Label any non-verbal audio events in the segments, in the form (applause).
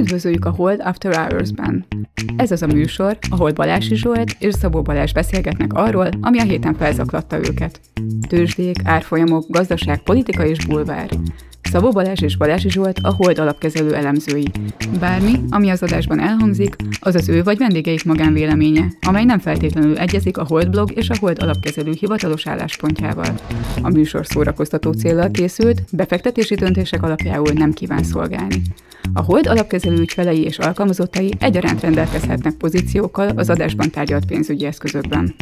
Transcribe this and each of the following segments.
Üdvözöljük a Hold After Hours-ben! Ez az a műsor, ahol Balási Zsolt és Szabó Balázs beszélgetnek arról, ami a héten felzaklatta őket. Tőzsdék, árfolyamok, gazdaság, politika és bulvár. Szabó Balázs és Balási Zsolt a Hold alapkezelő elemzői. Bármi, ami az adásban elhangzik, az az ő vagy vendégeik magánvéleménye, amely nem feltétlenül egyezik a Hold blog és a Hold alapkezelő hivatalos álláspontjával. A műsor szórakoztató célral készült, befektetési döntések alapjául nem kíván szolgálni. A Hold alapkezelő ügyfelei és alkalmazottai egyaránt rendelkezhetnek pozíciókkal az adásban tárgyalt pénzügyi eszközökben.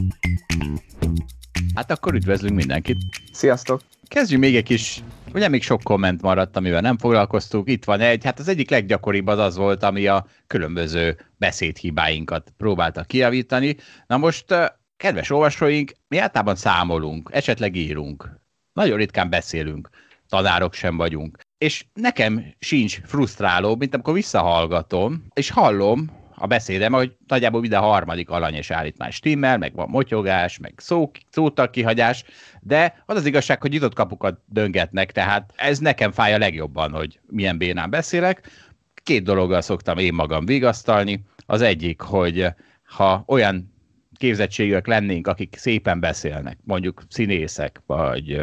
Hát akkor üdvözlünk mindenkit! Sziasztok! Kezdjünk még egy kis Ugye még sok komment maradt, amivel nem foglalkoztuk. Itt van egy, hát az egyik leggyakoribb az az volt, ami a különböző beszédhibáinkat próbálta kiavítani. Na most, kedves olvasóink, mi általában számolunk, esetleg írunk. Nagyon ritkán beszélünk, tanárok sem vagyunk és nekem sincs frusztráló, mint amikor visszahallgatom, és hallom a beszédem, hogy nagyjából minden harmadik alany és állítmány stimmel, meg van motyogás, meg szó, kihagyás, de az az igazság, hogy nyitott kapukat döngetnek, tehát ez nekem fáj a legjobban, hogy milyen bénán beszélek. Két dologgal szoktam én magam vigasztalni. Az egyik, hogy ha olyan képzettségűek lennénk, akik szépen beszélnek, mondjuk színészek, vagy,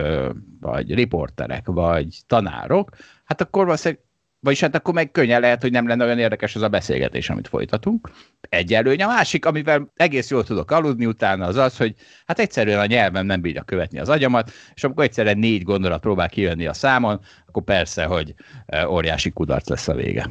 vagy riporterek, vagy tanárok, hát akkor valószínűleg vagyis hát akkor meg könnyen lehet, hogy nem lenne olyan érdekes az a beszélgetés, amit folytatunk. Egy előny. A másik, amivel egész jól tudok aludni utána, az az, hogy hát egyszerűen a nyelvem nem bírja követni az agyamat, és amikor egyszerre négy gondolat próbál kijönni a számon, akkor persze, hogy óriási kudarc lesz a vége.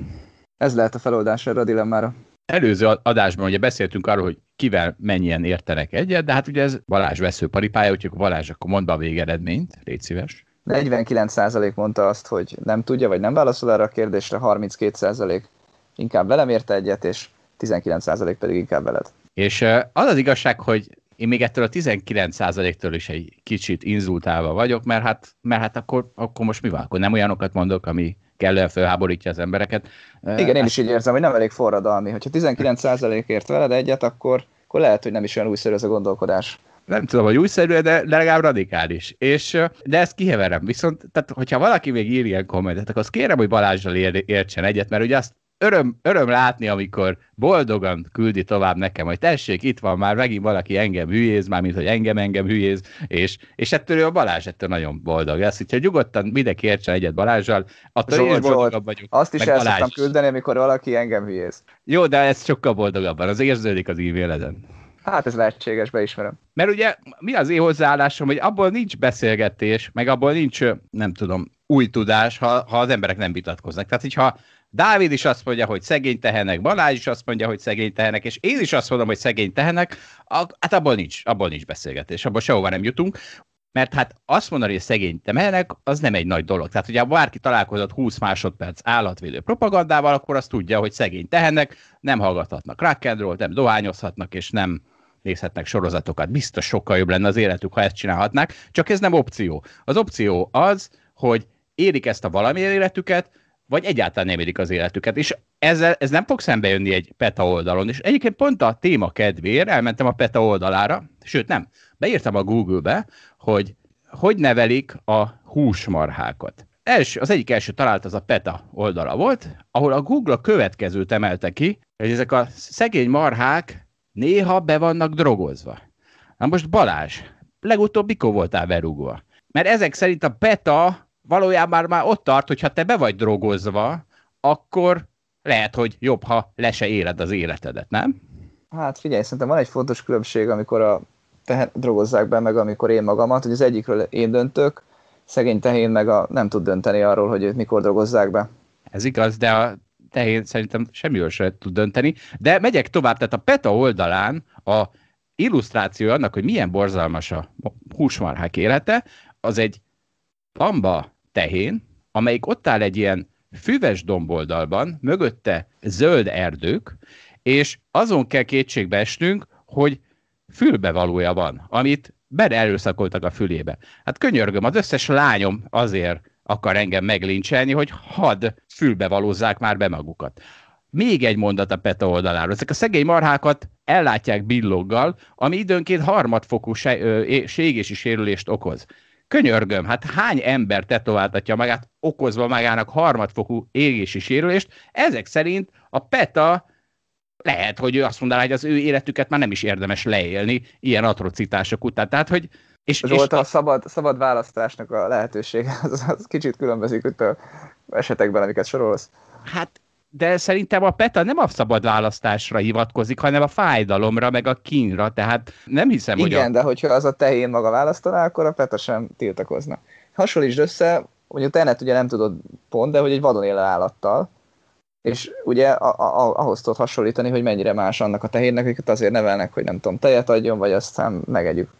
Ez lehet a feloldás erre a dilemmára előző adásban ugye beszéltünk arról, hogy kivel mennyien értenek egyet, de hát ugye ez Balázs paripája, úgyhogy Balázs, akkor mondd a végeredményt, légy szíves. 49% mondta azt, hogy nem tudja, vagy nem válaszol erre a kérdésre, 32% inkább velem érte egyet, és 19% pedig inkább veled. És az az igazság, hogy én még ettől a 19%-től is egy kicsit inzultálva vagyok, mert hát, mert hát akkor, akkor most mi van? Akkor nem olyanokat mondok, ami kellően felháborítja az embereket. Igen, én is így érzem, hogy nem elég forradalmi. Hogyha 19%-ért veled egyet, akkor, akkor lehet, hogy nem is olyan újszerű ez a gondolkodás nem tudom, hogy újszerű, de legalább radikális. És, de ezt kiheverem. Viszont, tehát, hogyha valaki még ír ilyen kommentet, akkor azt kérem, hogy Balázsral értsen egyet, mert ugye azt öröm, öröm látni, amikor boldogan küldi tovább nekem, hogy tessék, itt van már megint valaki engem hülyéz, már mint hogy engem engem hülyéz, és, és ettől a Balázs ettől nagyon boldog lesz. Úgyhogy nyugodtan mindenki értse egyet Balázsral, attól Zsolt, én is boldogabb vagyok. Azt is el szoktam küldeni, amikor valaki engem hülyéz. Jó, de ez sokkal boldogabban, az érződik az e-maileden. Hát ez lehetséges, beismerem. Mert ugye mi az én hozzáállásom, hogy abból nincs beszélgetés, meg abból nincs, nem tudom, új tudás, ha, ha az emberek nem vitatkoznak. Tehát, hogyha Dávid is azt mondja, hogy szegény tehenek, Balázs is azt mondja, hogy szegény tehenek, és én is azt mondom, hogy szegény tehenek, hát abból nincs, abból nincs beszélgetés, abból sehova nem jutunk, mert hát azt mondani, hogy szegény tehenek, az nem egy nagy dolog. Tehát, hogyha bárki találkozott 20 másodperc állatvédő propagandával, akkor azt tudja, hogy szegény tehenek, nem hallgathatnak rákendról, nem dohányozhatnak, és nem, nézhetnek sorozatokat. Biztos sokkal jobb lenne az életük, ha ezt csinálhatnák, csak ez nem opció. Az opció az, hogy érik ezt a valamilyen életüket, vagy egyáltalán nem érik az életüket. És ezzel, ez nem fog szembe jönni egy PETA oldalon. És egyébként pont a téma kedvéért elmentem a PETA oldalára, sőt nem, beírtam a Google-be, hogy hogy nevelik a húsmarhákat. Els, az egyik első talált az a PETA oldala volt, ahol a Google a következőt emelte ki, hogy ezek a szegény marhák néha be vannak drogozva. Na most Balázs, legutóbb mikor voltál berúgva? Mert ezek szerint a PETA valójában már, már ott tart, hogy ha te be vagy drogozva, akkor lehet, hogy jobb, ha le se éled az életedet, nem? Hát figyelj, szerintem van egy fontos különbség, amikor a tehet, drogozzák be, meg amikor én magamat, hogy az egyikről én döntök, szegény tehén meg a, nem tud dönteni arról, hogy őt mikor drogozzák be. Ez igaz, de a tehén szerintem semmiről sem tud dönteni. De megyek tovább, tehát a PETA oldalán a illusztráció annak, hogy milyen borzalmas a húsmarhák élete, az egy pamba tehén, amelyik ott áll egy ilyen füves domboldalban, mögötte zöld erdők, és azon kell kétségbe esnünk, hogy fülbevalója van, amit belerőszakoltak a fülébe. Hát könyörgöm, az összes lányom azért akar engem meglincselni, hogy had fülbevalózzák már be magukat. Még egy mondat a PETA oldaláról. Ezek a szegény marhákat ellátják billoggal, ami időnként harmadfokú ségési sérülést okoz. Könyörgöm, hát hány ember tetováltatja magát, okozva magának harmadfokú égési sérülést? Ezek szerint a PETA lehet, hogy ő azt mondaná, hogy az ő életüket már nem is érdemes leélni ilyen atrocitások után. Tehát, hogy és, az és volt a, a szabad, szabad választásnak a lehetőség, (laughs) az, az kicsit különbözik a esetekben, amiket sorolsz. Hát de szerintem a PETA nem a szabad választásra hivatkozik, hanem a fájdalomra, meg a kínra, tehát nem hiszem, Igen, hogy... Igen, a... de hogyha az a tehén maga választaná, akkor a PETA sem tiltakozna. Hasonlítsd össze, mondjuk te ugye nem tudod pont, de hogy egy vadon élő állattal, és ugye a, a, a, ahhoz tudod hasonlítani, hogy mennyire más annak a tehénnek, akiket azért nevelnek, hogy nem tudom, tejet adjon, vagy aztán megegyük.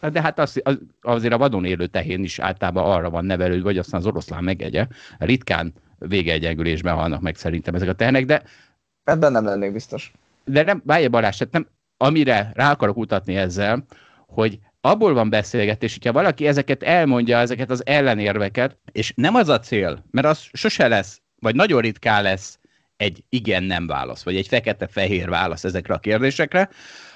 Hát de hát az, az, azért a vadon élő tehén is általában arra van nevelő, hogy aztán az oroszlán megegye. Ritkán végeegyengülésben halnak meg szerintem ezek a tehenek, de... Ebben nem lennék biztos. De nem, várj Balázs, tehát nem, amire rá akarok utatni ezzel, hogy abból van beszélgetés, hogyha valaki ezeket elmondja, ezeket az ellenérveket, és nem az a cél, mert az sose lesz, vagy nagyon ritkán lesz egy igen-nem válasz, vagy egy fekete-fehér válasz ezekre a kérdésekre,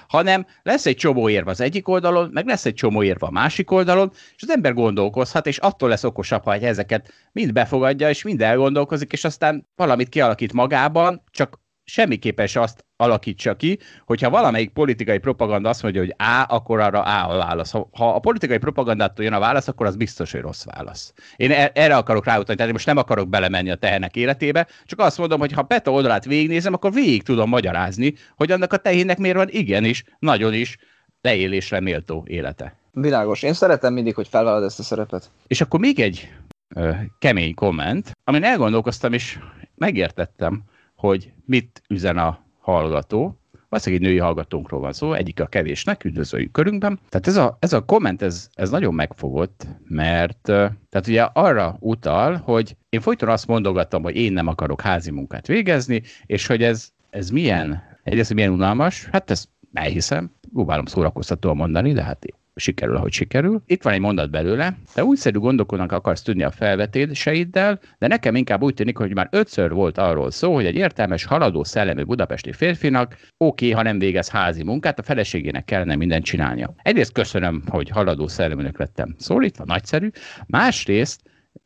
hanem lesz egy csomó érve az egyik oldalon, meg lesz egy csomó érve a másik oldalon, és az ember gondolkozhat, és attól lesz okosabb, ha ezeket mind befogadja, és mind elgondolkozik, és aztán valamit kialakít magában, csak semmiképpen se azt alakítsa ki, hogyha valamelyik politikai propaganda azt mondja, hogy A, akkor arra A a válasz. Ha, a politikai propagandától jön a válasz, akkor az biztos, hogy rossz válasz. Én er- erre akarok ráutalni, tehát most nem akarok belemenni a tehenek életébe, csak azt mondom, hogy ha Peta oldalát végignézem, akkor végig tudom magyarázni, hogy annak a tehénnek miért van igenis, nagyon is leélésre méltó élete. Világos. Én szeretem mindig, hogy felvállalod ezt a szerepet. És akkor még egy ö, kemény komment, amin elgondolkoztam, és megértettem, hogy mit üzen a hallgató. Valószínűleg egy női hallgatónkról van szó, egyik a kevésnek, üdvözöljük körünkben. Tehát ez a, ez a komment, ez, ez nagyon megfogott, mert tehát ugye arra utal, hogy én folyton azt mondogattam, hogy én nem akarok házi munkát végezni, és hogy ez, ez milyen, egyrészt milyen unalmas, hát ezt elhiszem, próbálom szórakoztatóan mondani, de hát sikerül, ahogy sikerül. Itt van egy mondat belőle, te újszerű gondolkodnak akarsz tudni a felvetéseiddel, de nekem inkább úgy tűnik, hogy már ötször volt arról szó, hogy egy értelmes, haladó szellemű budapesti férfinak oké, okay, ha nem végez házi munkát, a feleségének kellene mindent csinálnia. Egyrészt köszönöm, hogy haladó szelleműnek lettem szólítva, nagyszerű. Másrészt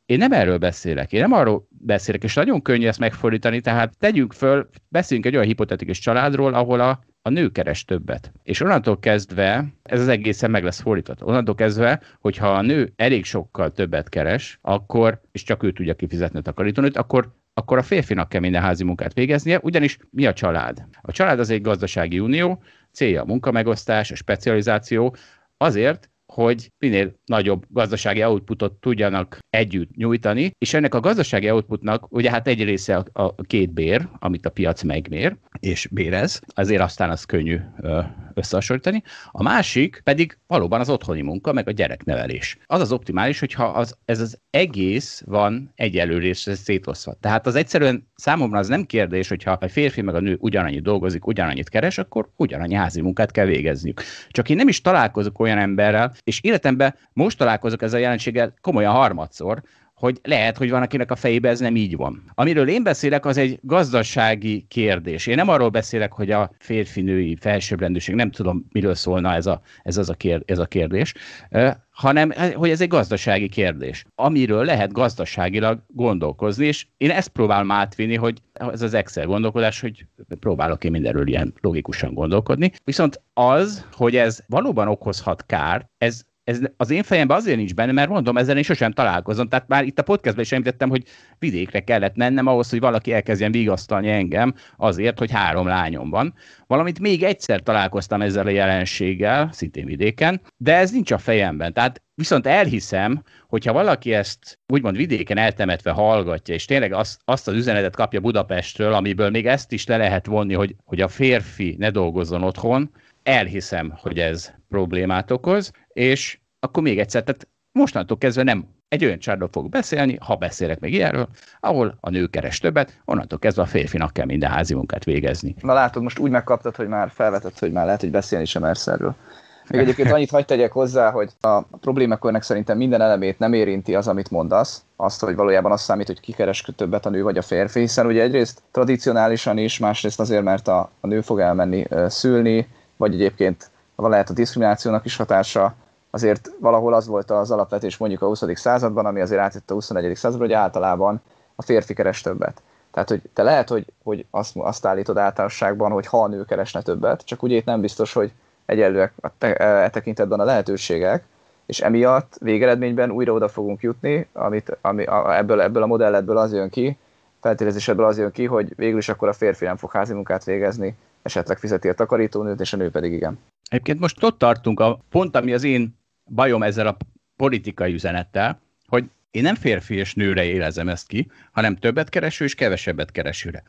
én nem erről beszélek, én nem arról beszélek, és nagyon könnyű ezt megfordítani, tehát tegyünk föl, beszéljünk egy olyan hipotetikus családról, ahol a a nő keres többet. És onnantól kezdve, ez az egészen meg lesz fordítva, onnantól kezdve, hogyha a nő elég sokkal többet keres, akkor, és csak ő tudja kifizetni a takarítónőt, akkor akkor a férfinak kell minden házi munkát végeznie, ugyanis mi a család? A család az egy gazdasági unió, célja a munkamegosztás, a specializáció, azért, hogy minél nagyobb gazdasági outputot tudjanak együtt nyújtani, és ennek a gazdasági outputnak ugye hát egy része a, a két bér, amit a piac megmér és bérez, azért aztán az könnyű összehasonlítani, a másik pedig valóban az otthoni munka, meg a gyereknevelés. Az az optimális, hogyha az, ez az egész van egyelő részre szétosztva. Tehát az egyszerűen számomra az nem kérdés, hogyha a férfi meg a nő ugyanannyit dolgozik, ugyanannyit keres, akkor ugyanannyi házi munkát kell végezniük. Csak én nem is találkozok olyan emberrel, és életemben most találkozok ezzel a jelenséggel komolyan harmadszor, hogy lehet, hogy van, akinek a fejébe ez nem így van. Amiről én beszélek, az egy gazdasági kérdés. Én nem arról beszélek, hogy a férfinői felsőbbrendűség, nem tudom, miről szólna ez, a, ez, az a, kér, ez a kérdés, hanem hogy ez egy gazdasági kérdés, amiről lehet gazdaságilag gondolkozni, és én ezt próbálom átvinni, hogy ez az Excel gondolkodás, hogy próbálok én mindenről ilyen logikusan gondolkodni. Viszont az, hogy ez valóban okozhat kárt, ez ez az én fejemben azért nincs benne, mert mondom, ezzel én sosem találkozom. Tehát már itt a podcastben is említettem, hogy vidékre kellett mennem ahhoz, hogy valaki elkezdjen vigasztalni engem azért, hogy három lányom van. Valamint még egyszer találkoztam ezzel a jelenséggel, szintén vidéken, de ez nincs a fejemben. Tehát viszont elhiszem, hogyha valaki ezt úgymond vidéken eltemetve hallgatja, és tényleg azt, azt az üzenetet kapja Budapestről, amiből még ezt is le lehet vonni, hogy, hogy a férfi ne dolgozzon otthon, elhiszem, hogy ez problémát okoz, és akkor még egyszer, tehát mostantól kezdve nem egy olyan csárról fog beszélni, ha beszélek még ilyenről, ahol a nő keres többet, onnantól kezdve a férfinak kell minden házi munkát végezni. Na látod, most úgy megkaptad, hogy már felvetett, hogy már lehet, hogy beszélni sem mersz erről. Még (laughs) egyébként annyit hagyd tegyek hozzá, hogy a problémakörnek szerintem minden elemét nem érinti az, amit mondasz, azt, hogy valójában azt számít, hogy kikeres többet a nő vagy a férfi, hiszen ugye egyrészt tradicionálisan is, másrészt azért, mert a, a nő fog elmenni szülni, vagy egyébként lehet a diszkriminációnak is hatása, azért valahol az volt az alapvetés mondjuk a 20. században, ami azért átjött a 21. században, hogy általában a férfi keres többet. Tehát, hogy te lehet, hogy, hogy azt, azt állítod általánosságban, hogy ha a nő keresne többet, csak ugye itt nem biztos, hogy egyenlőek a te, e, e tekintetben a lehetőségek, és emiatt végeredményben újra oda fogunk jutni, amit, ami, a, ebből, ebből a modelletből az jön ki, feltételezésedből az jön ki, hogy végül is akkor a férfi nem fog házi munkát végezni, esetleg fizeti a takarítónőt, és a nő pedig igen. Egyébként most ott tartunk a pont, ami az én bajom ezzel a politikai üzenettel, hogy én nem férfi és nőre élezem ezt ki, hanem többet kereső és kevesebbet keresőre.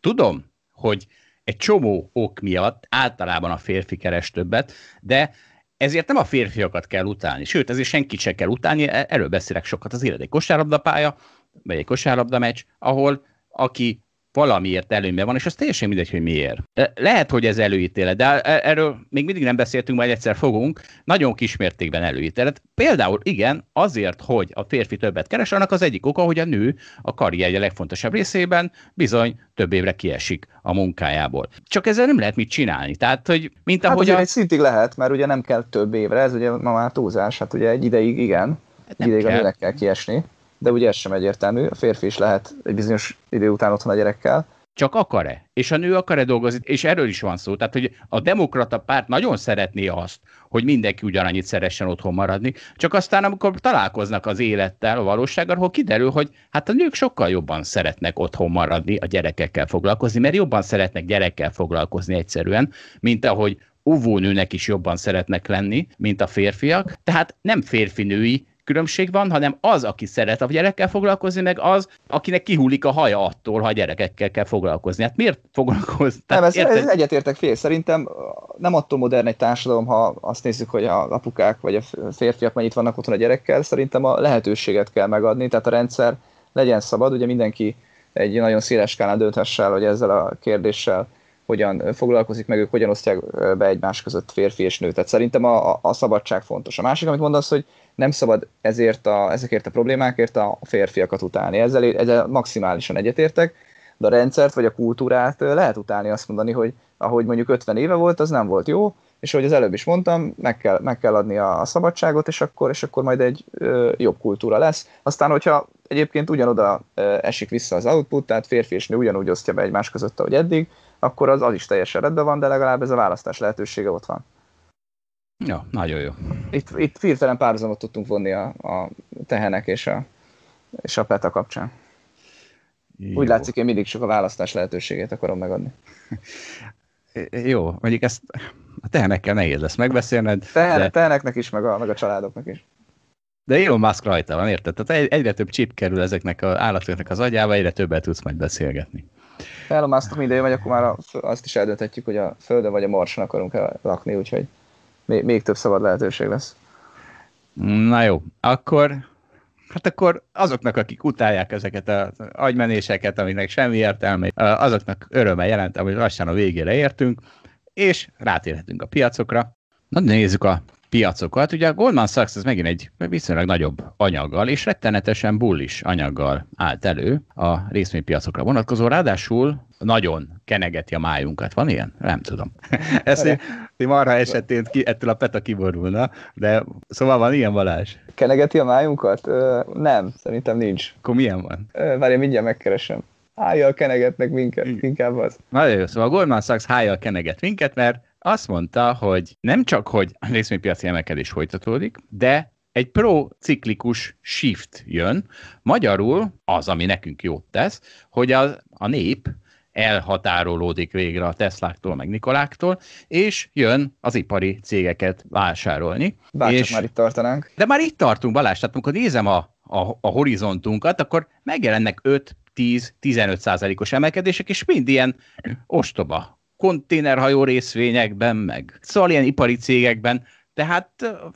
Tudom, hogy egy csomó ok miatt általában a férfi keres többet, de ezért nem a férfiakat kell utálni, sőt, ezért senkit se kell utálni, e-, erről beszélek sokat az élet. Egy kosárlabdapálya, vagy egy kosárlabda meccs, ahol aki valamiért előnyben van, és az teljesen mindegy, hogy miért. Lehet, hogy ez előítélet, de e, erről még mindig nem beszéltünk, majd egyszer fogunk, nagyon kismértékben előítélet. Például igen, azért, hogy a férfi többet keres, annak az egyik oka, hogy a nő a karrierje legfontosabb részében bizony több évre kiesik a munkájából. Csak ezzel nem lehet mit csinálni. Tehát, hogy mint hát ahogy... Hát a... egy szintig lehet, mert ugye nem kell több évre, ez ugye ma már túlzás, hát ugye egy ideig igen, hát nem ideig kell. a nőnek kell kiesni de ugye ez sem egyértelmű, a férfi is lehet egy bizonyos idő után otthon a gyerekkel, csak akar-e? És a nő akar-e dolgozni? És erről is van szó. Tehát, hogy a demokrata párt nagyon szeretné azt, hogy mindenki ugyanannyit szeressen otthon maradni, csak aztán, amikor találkoznak az élettel, a valósággal, ahol kiderül, hogy hát a nők sokkal jobban szeretnek otthon maradni, a gyerekekkel foglalkozni, mert jobban szeretnek gyerekkel foglalkozni egyszerűen, mint ahogy uvónőnek is jobban szeretnek lenni, mint a férfiak. Tehát nem férfinői, különbség van, hanem az, aki szeret a gyerekkel foglalkozni, meg az, akinek kihullik a haja attól, ha a gyerekekkel kell foglalkozni. Hát miért foglalkozni? Nem, ez, ez egyetértek fél. Szerintem nem attól modern egy társadalom, ha azt nézzük, hogy a apukák vagy a férfiak mennyit vannak otthon a gyerekkel, szerintem a lehetőséget kell megadni, tehát a rendszer legyen szabad, ugye mindenki egy nagyon széles skálán dönthesse el, hogy ezzel a kérdéssel hogyan foglalkozik meg, ők hogyan osztják be egymás között férfi és nő. Tehát szerintem a, a szabadság fontos. A másik, amit mondasz, hogy nem szabad ezért a, ezekért a problémákért a férfiakat utálni. Ezzel, ezzel maximálisan egyetértek, de a rendszert vagy a kultúrát lehet utálni azt mondani, hogy ahogy mondjuk 50 éve volt, az nem volt jó, és ahogy az előbb is mondtam, meg kell, meg kell adni a, a szabadságot, és akkor, és akkor majd egy ö, jobb kultúra lesz. Aztán, hogyha egyébként ugyanoda ö, esik vissza az output, tehát férfi és nő ugyanúgy osztja be egymás között, ahogy eddig, akkor az, az is teljesen rendben van, de legalább ez a választás lehetősége ott van. Ja, nagyon jó. Itt, itt hirtelen párhuzamot tudtunk vonni a, a tehenek és a, és a PETA kapcsán. Jó. Úgy látszik, én mindig csak a választás lehetőségét akarom megadni. (laughs) Jó, mondjuk ezt a tehenekkel nehéz lesz megbeszélned. Tehen, de... Teheneknek is, meg a, meg a családoknak is. De Elon Musk rajta van, érted? Tehát egyre több chip kerül ezeknek az állatoknak az agyába, egyre többet tudsz majd beszélgetni. Elon Musk minden jó, vagy akkor már azt is eldönthetjük, hogy a Földön vagy a Marson akarunk -e lakni, úgyhogy még, még több szabad lehetőség lesz. Na jó, akkor Hát akkor azoknak, akik utálják ezeket az agymenéseket, aminek semmi értelme, azoknak örömmel jelentem, hogy lassan a végére értünk, és rátérhetünk a piacokra. Na nézzük a piacokat. Ugye a Goldman Sachs ez megint egy viszonylag nagyobb anyaggal, és rettenetesen bullis anyaggal állt elő a részvénypiacokra vonatkozó. Ráadásul nagyon kenegeti a májunkat. Van ilyen? Nem tudom. (laughs) Ezt én, én marha esetén ki, ettől a peta kiborulna, de szóval van ilyen valás. Kenegeti a májunkat? Ö, nem, szerintem nincs. Akkor milyen van? Ö, várj, mindjárt megkeresem hájjal kenegetnek minket, inkább az. Nagyon jó, szóval a Goldman Sachs hájjal keneget minket, mert azt mondta, hogy nem csak, hogy a részvénypiaci emelkedés folytatódik, de egy prociklikus shift jön. Magyarul az, ami nekünk jót tesz, hogy a, a nép elhatárolódik végre a Tesláktól, meg Nikoláktól, és jön az ipari cégeket vásárolni. Bárcsak és... már itt tartanánk. De már itt tartunk, Balázs, tehát amikor nézem a, a, a horizontunkat, akkor megjelennek 5 10-15 százalékos emelkedések, és mind ilyen ostoba konténerhajó részvényekben, meg szóval ilyen ipari cégekben, tehát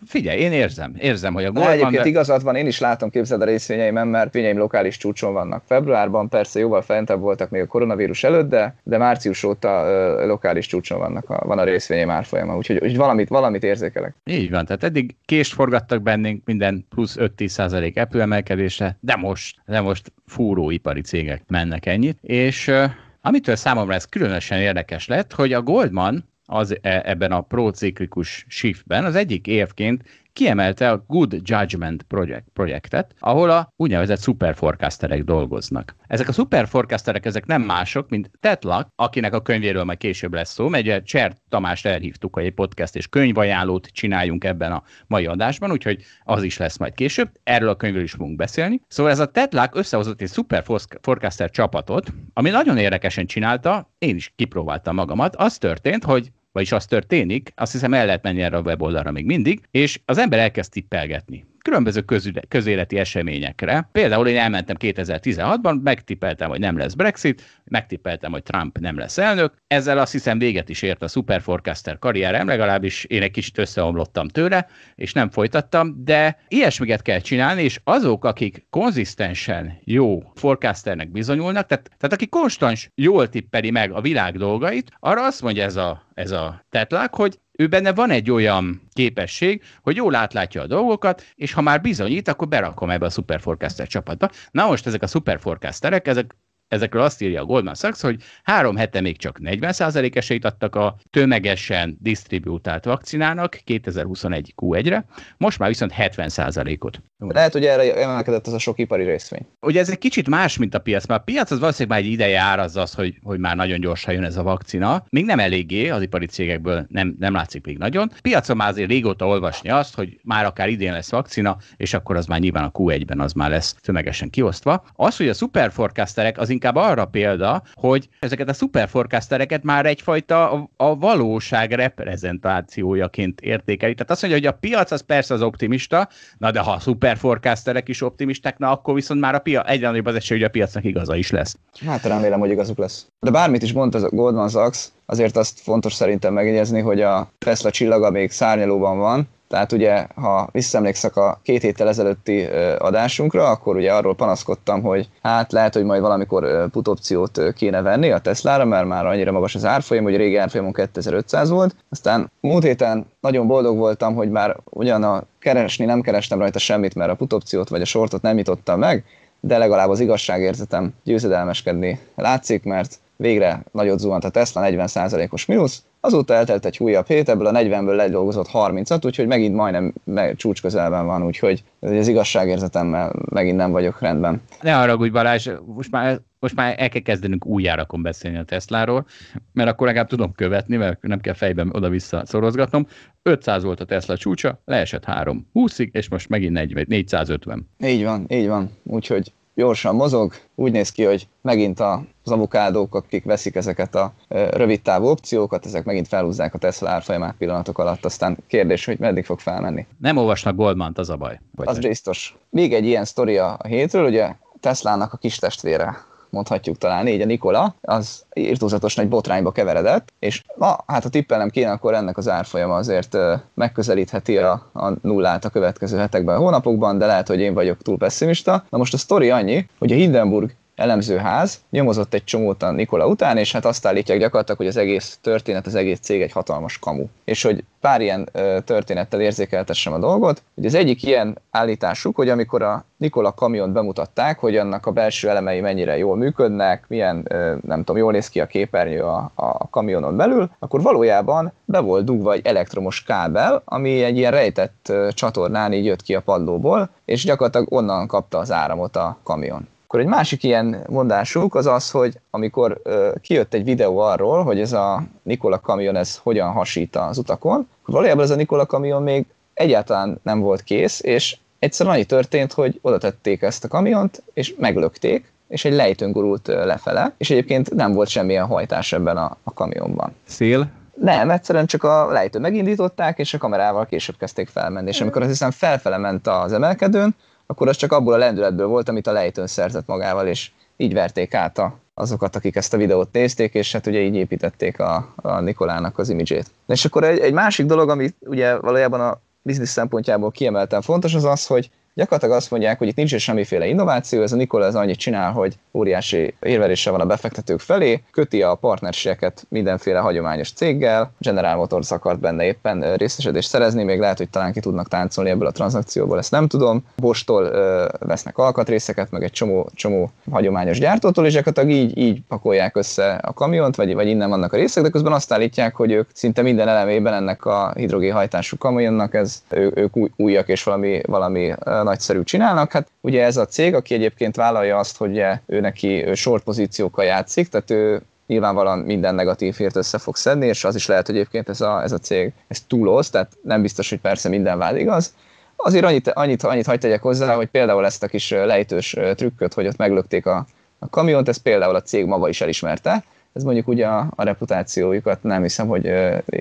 figyelj, én érzem, érzem, hogy a gól Egyébként de... igazad van, én is látom képzeld a részvényeimen, mert fényeim lokális csúcson vannak februárban, persze jóval fentebb voltak még a koronavírus előtt, de, de március óta ö, lokális csúcson vannak a, van a részvényeim árfolyama, úgyhogy úgy valamit, valamit érzékelek. Így van, tehát eddig kést forgattak bennünk minden plusz 5-10 Apple de most, de most fúróipari cégek mennek ennyit, és Amitől számomra ez különösen érdekes lett, hogy a Goldman az e- ebben a prociklikus shiftben az egyik évként kiemelte a Good Judgment project, projektet, ahol a úgynevezett superforecasterek dolgoznak. Ezek a superforecasterek, ezek nem mások, mint Tetlak, akinek a könyvéről majd később lesz szó, mert ugye Csert Tamást elhívtuk, hogy egy podcast és könyvajánlót csináljunk ebben a mai adásban, úgyhogy az is lesz majd később. Erről a könyvről is fogunk beszélni. Szóval ez a Tetlak összehozott egy superforecaster csapatot, ami nagyon érdekesen csinálta, én is kipróbáltam magamat. Az történt, hogy vagyis az történik, azt hiszem el lehet menni erre a weboldalra még mindig, és az ember elkezd tippelgetni különböző közüle, közéleti eseményekre. Például én elmentem 2016-ban, megtippeltem, hogy nem lesz Brexit, megtippeltem, hogy Trump nem lesz elnök. Ezzel azt hiszem véget is ért a forecaster karrierem, legalábbis én egy kicsit összeomlottam tőle, és nem folytattam, de ilyesmiket kell csinálni, és azok, akik konzisztensen jó forecasternek bizonyulnak, tehát, tehát aki konstans jól tippeli meg a világ dolgait, arra azt mondja ez a, ez a tetlák, hogy ő benne van egy olyan képesség, hogy jól átlátja a dolgokat, és ha már bizonyít, akkor berakom ebbe a Superforecaster csapatba. Na most ezek a Superforecasterek, ezek ezekről azt írja a Goldman Sachs, hogy három hete még csak 40% esélyt adtak a tömegesen disztribútált vakcinának 2021 Q1-re, most már viszont 70%-ot. Lehet, hogy erre emelkedett az a sok ipari részvény. Ugye ez egy kicsit más, mint a piac. Mert a piac az valószínűleg már egy ideje árazza az, hogy, hogy már nagyon gyorsan jön ez a vakcina. Még nem eléggé, az ipari cégekből nem, nem látszik még nagyon. Piacon már azért régóta olvasni azt, hogy már akár idén lesz vakcina, és akkor az már nyilván a Q1-ben az már lesz tömegesen kiosztva. Az, hogy a superforecasterek az inkább arra példa, hogy ezeket a szuperforkásztereket már egyfajta a, a valóság reprezentációjaként értékeli. Tehát azt mondja, hogy a piac az persze az optimista, na de ha a szuperforkászterek is optimisták, na akkor viszont már a pia, egyre nagyobb az esély, hogy a piacnak igaza is lesz. Hát remélem, hogy igazuk lesz. De bármit is mondta a Goldman Sachs, azért azt fontos szerintem megjegyezni, hogy a Tesla csillaga még szárnyalóban van, tehát ugye, ha visszaemlékszek a két héttel ezelőtti adásunkra, akkor ugye arról panaszkodtam, hogy hát lehet, hogy majd valamikor putopciót kéne venni a Teslára, mert már annyira magas az árfolyam, hogy régi árfolyamon 2500 volt. Aztán múlt héten nagyon boldog voltam, hogy már ugyan a keresni nem kerestem rajta semmit, mert a putopciót vagy a sortot nem nyitottam meg, de legalább az igazságérzetem győzedelmeskedni látszik, mert végre nagyot zuhant a Tesla, 40%-os mínusz, Azóta eltelt egy újabb hét, ebből a 40-ből ledolgozott 30-at, úgyhogy megint majdnem meg, csúcs közelben van, úgyhogy az igazságérzetemmel megint nem vagyok rendben. Ne haragudj Balázs, most már most már el kell kezdenünk új árakon beszélni a Tesláról, mert akkor legalább tudom követni, mert nem kell fejben oda-vissza szorozgatnom. 500 volt a Tesla csúcsa, leesett 3 20 és most megint 40, 450. Így van, így van. Úgyhogy gyorsan mozog, úgy néz ki, hogy megint az avokádók, akik veszik ezeket a rövid távú opciókat, ezek megint felhúzzák a Tesla árfolyamát pillanatok alatt, aztán kérdés, hogy meddig fog felmenni. Nem olvasnak Goldman az a baj. az biztos. Még egy ilyen sztoria a hétről, ugye nak a kis testvére mondhatjuk talán négy a Nikola, az írtózatos nagy botrányba keveredett, és ma, hát ha tippelnem kéne, akkor ennek az árfolyama azért megközelítheti a, a nullát a következő hetekben, a hónapokban, de lehet, hogy én vagyok túl pessimista. Na most a sztori annyi, hogy a Hindenburg elemzőház nyomozott egy csomót a Nikola után, és hát azt állítják gyakorlatilag, hogy az egész történet, az egész cég egy hatalmas kamu. És hogy pár ilyen ö, történettel érzékeltessem a dolgot, hogy az egyik ilyen állításuk, hogy amikor a Nikola kamiont bemutatták, hogy annak a belső elemei mennyire jól működnek, milyen, ö, nem tudom, jól néz ki a képernyő a, a kamionon belül, akkor valójában be volt dugva egy elektromos kábel, ami egy ilyen rejtett ö, csatornán így jött ki a padlóból, és gyakorlatilag onnan kapta az áramot a kamion. Akkor egy másik ilyen mondásuk az az, hogy amikor kijött egy videó arról, hogy ez a Nikola kamion ez hogyan hasít az utakon, valójában ez a Nikola kamion még egyáltalán nem volt kész, és egyszerűen annyi történt, hogy oda tették ezt a kamiont, és meglökték, és egy lejtőn gurult lefele, és egyébként nem volt semmilyen hajtás ebben a, a kamionban. Szél? Nem, egyszerűen csak a lejtő megindították, és a kamerával később kezdték felmenni. És amikor azt hiszem felfele ment az emelkedőn, akkor az csak abból a lendületből volt, amit a lejtőn szerzett magával, és így verték át a, azokat, akik ezt a videót nézték, és hát ugye így építették a, a Nikolának az imidzsét. És akkor egy, egy másik dolog, ami ugye valójában a biznisz szempontjából kiemelten fontos, az az, hogy Gyakorlatilag azt mondják, hogy itt nincs semmiféle innováció, ez a Nikola az annyit csinál, hogy óriási érveléssel van a befektetők felé, köti a partnerségeket mindenféle hagyományos céggel, General Motors akart benne éppen részesedést szerezni, még lehet, hogy talán ki tudnak táncolni ebből a tranzakcióból, ezt nem tudom. Bostól ö, vesznek alkatrészeket, meg egy csomó, csomó hagyományos gyártótól, és gyakorlatilag így, így pakolják össze a kamiont, vagy, vagy innen vannak a részek, de közben azt állítják, hogy ők szinte minden elemében ennek a hidrogénhajtású kamionnak, ez ő, ők új, újak és valami, valami nagyszerű csinálnak. Hát ugye ez a cég, aki egyébként vállalja azt, hogy ő neki short pozíciókkal játszik, tehát ő nyilvánvalóan minden negatív hírt össze fog szedni, és az is lehet, hogy egyébként ez a, ez a cég ez túloz, tehát nem biztos, hogy persze minden vád igaz, azért annyit, annyit, annyit hagyd tegyek hozzá, hogy például ezt a kis lejtős trükköt, hogy ott meglökték a, a kamiont, ezt például a cég maga is elismerte, ez mondjuk ugye a, a reputációjukat nem hiszem, hogy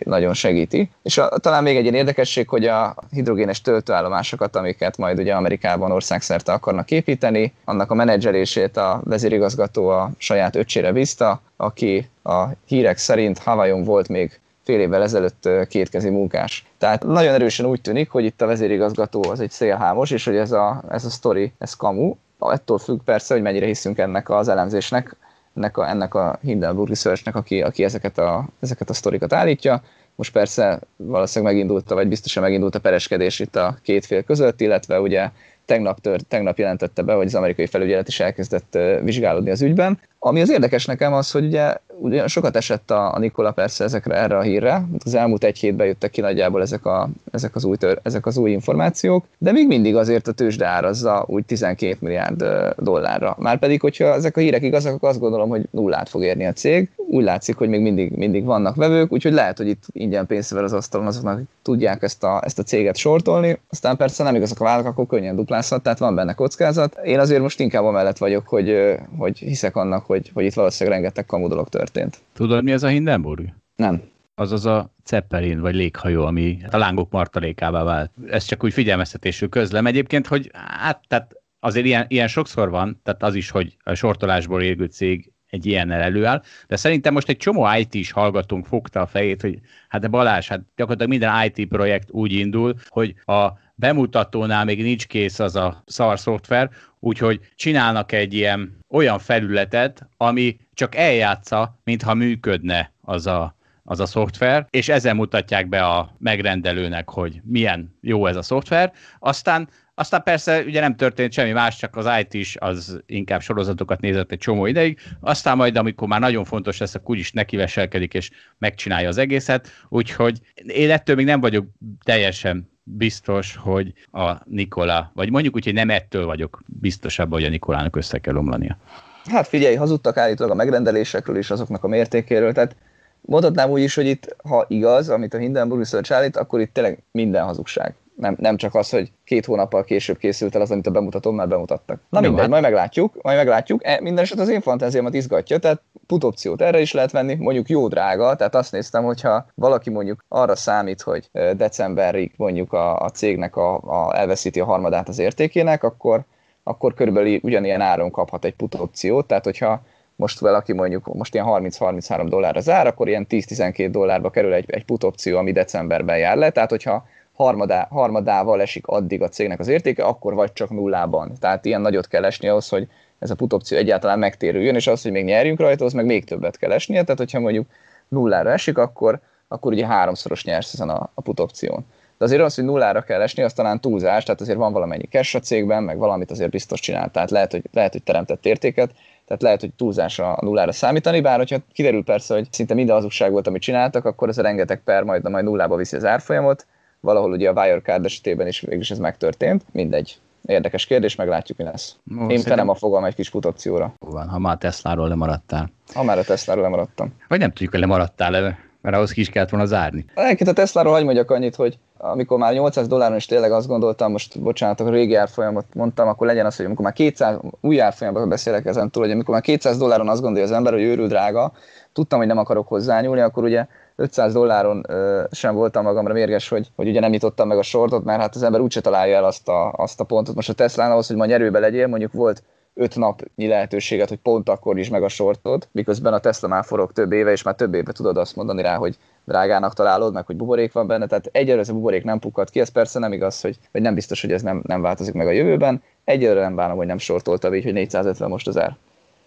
nagyon segíti. És a, talán még egy ilyen érdekesség, hogy a hidrogénes töltőállomásokat, amiket majd ugye Amerikában országszerte akarnak építeni, annak a menedzselését a vezérigazgató a saját öccsére bízta, aki a hírek szerint Havajon volt még fél évvel ezelőtt kétkezi munkás. Tehát nagyon erősen úgy tűnik, hogy itt a vezérigazgató az egy szélhámos, és hogy ez a, ez a sztori, ez kamu. Ettől függ persze, hogy mennyire hiszünk ennek az elemzésnek, ennek a, ennek a Hindenburg Researchnek, aki, aki ezeket, a, ezeket a sztorikat állítja. Most persze valószínűleg megindult, vagy biztosan megindult a pereskedés itt a két fél között, illetve ugye tegnap, tör, tegnap jelentette be, hogy az amerikai felügyelet is elkezdett vizsgálódni az ügyben. Ami az érdekes nekem az, hogy ugye ugyan sokat esett a, a Nikola persze ezekre erre a hírre, az elmúlt egy hétben jöttek ki nagyjából ezek, a, ezek, az új tör, ezek az új információk, de még mindig azért a tőzsde árazza úgy 12 milliárd dollárra. Márpedig, hogyha ezek a hírek igazak, akkor azt gondolom, hogy nullát fog érni a cég. Úgy látszik, hogy még mindig, mindig vannak vevők, úgyhogy lehet, hogy itt ingyen pénzvel az asztalon azoknak, hogy tudják ezt a, ezt a céget sortolni. Aztán persze nem igazak a vállak, akkor könnyen duplázhat, tehát van benne kockázat. Én azért most inkább amellett vagyok, hogy, hogy hiszek annak, hogy, hogy itt valószínűleg rengeteg kamu dolog tör történt. Tudod, mi ez a Hindenburg? Nem. Az az a Zeppelin, vagy léghajó, ami a lángok martalékává vált. Ez csak úgy figyelmeztetésű közlem egyébként, hogy hát, tehát azért ilyen, ilyen sokszor van, tehát az is, hogy a sortolásból érgő cég egy ilyen előáll, de szerintem most egy csomó IT-s hallgatónk fogta a fejét, hogy hát de Balázs, hát gyakorlatilag minden IT projekt úgy indul, hogy a bemutatónál még nincs kész az a szar szoftver, úgyhogy csinálnak egy ilyen olyan felületet, ami csak eljátsza, mintha működne az a, az a szoftver, és ezen mutatják be a megrendelőnek, hogy milyen jó ez a szoftver. Aztán aztán persze ugye nem történt semmi más, csak az IT is az inkább sorozatokat nézett egy csomó ideig, aztán majd, amikor már nagyon fontos lesz, akkor úgyis nekiveselkedik és megcsinálja az egészet, úgyhogy én ettől még nem vagyok teljesen biztos, hogy a Nikola, vagy mondjuk úgy, hogy nem ettől vagyok biztosabb, hogy a Nikolának össze kell omlania. Hát figyelj, hazudtak állítólag a megrendelésekről és azoknak a mértékéről, tehát mondhatnám úgy is, hogy itt, ha igaz, amit a Hindenburg Research állít, akkor itt tényleg minden hazugság. Nem, nem csak az, hogy két hónappal később készült el az, amit a bemutatón már bemutattak. Na mindegy, hát... majd meglátjuk, majd meglátjuk. E, minden az én fantáziámat izgatja, tehát putopciót erre is lehet venni, mondjuk jó drága, tehát azt néztem, hogyha valaki mondjuk arra számít, hogy decemberig mondjuk a, a cégnek a, a, elveszíti a harmadát az értékének, akkor akkor körülbelül ugyanilyen áron kaphat egy putopciót, tehát hogyha most valaki mondjuk most ilyen 30-33 dollárra zár, akkor ilyen 10-12 dollárba kerül egy, egy putopció, ami decemberben jár le, tehát hogyha harmadá, harmadával esik addig a cégnek az értéke, akkor vagy csak nullában. Tehát ilyen nagyot kell esni ahhoz, hogy ez a putopció egyáltalán megtérüljön, és az, hogy még nyerjünk rajta, az meg még többet kell esnie, tehát hogyha mondjuk nullára esik, akkor, akkor ugye háromszoros nyersz ezen a, a putopción. De azért az, hogy nullára kell esni, az talán túlzás, tehát azért van valamennyi cash a cégben, meg valamit azért biztos csinált, tehát lehet, hogy, lehet, hogy teremtett értéket, tehát lehet, hogy túlzás a nullára számítani, bár hogyha kiderül persze, hogy szinte minden hazugság volt, amit csináltak, akkor ez a rengeteg per majd, majd nullába viszi az árfolyamot, valahol ugye a Wirecard esetében is mégis ez megtörtént, mindegy. Érdekes kérdés, meglátjuk, mi lesz. Ó, Én szerintem... a fogalma egy kis futopcióra. Van, ha már Tesláról lemaradtál. Ha már a Tesláról lemaradtam. Vagy nem tudjuk, hogy lemaradtál, mert ahhoz ki is kellett volna zárni. Egyébként a Tesláról hagyd mondjak annyit, hogy amikor már 800 dolláron is tényleg azt gondoltam, most bocsánat, a régi árfolyamot mondtam, akkor legyen az, hogy amikor már 200, új árfolyamban beszélek ezen túl, hogy amikor már 200 dolláron azt gondolja az ember, hogy őrül drága, tudtam, hogy nem akarok hozzányúlni, akkor ugye 500 dolláron ö, sem voltam magamra mérges, hogy, hogy ugye nem nyitottam meg a sortot, mert hát az ember úgyse találja el azt a, azt a pontot. Most a tesla ahhoz, hogy ma nyerőbe legyél, mondjuk volt öt napnyi lehetőséget, hogy pont akkor is meg a sortod, miközben a Tesla már forog több éve, és már több éve tudod azt mondani rá, hogy drágának találod, meg hogy buborék van benne, tehát egyelőre ez a buborék nem pukkad ki, ez persze nem igaz, hogy, vagy nem biztos, hogy ez nem, nem változik meg a jövőben, egyelőre nem bánom, hogy nem sortolta így, hogy 450 most az ár.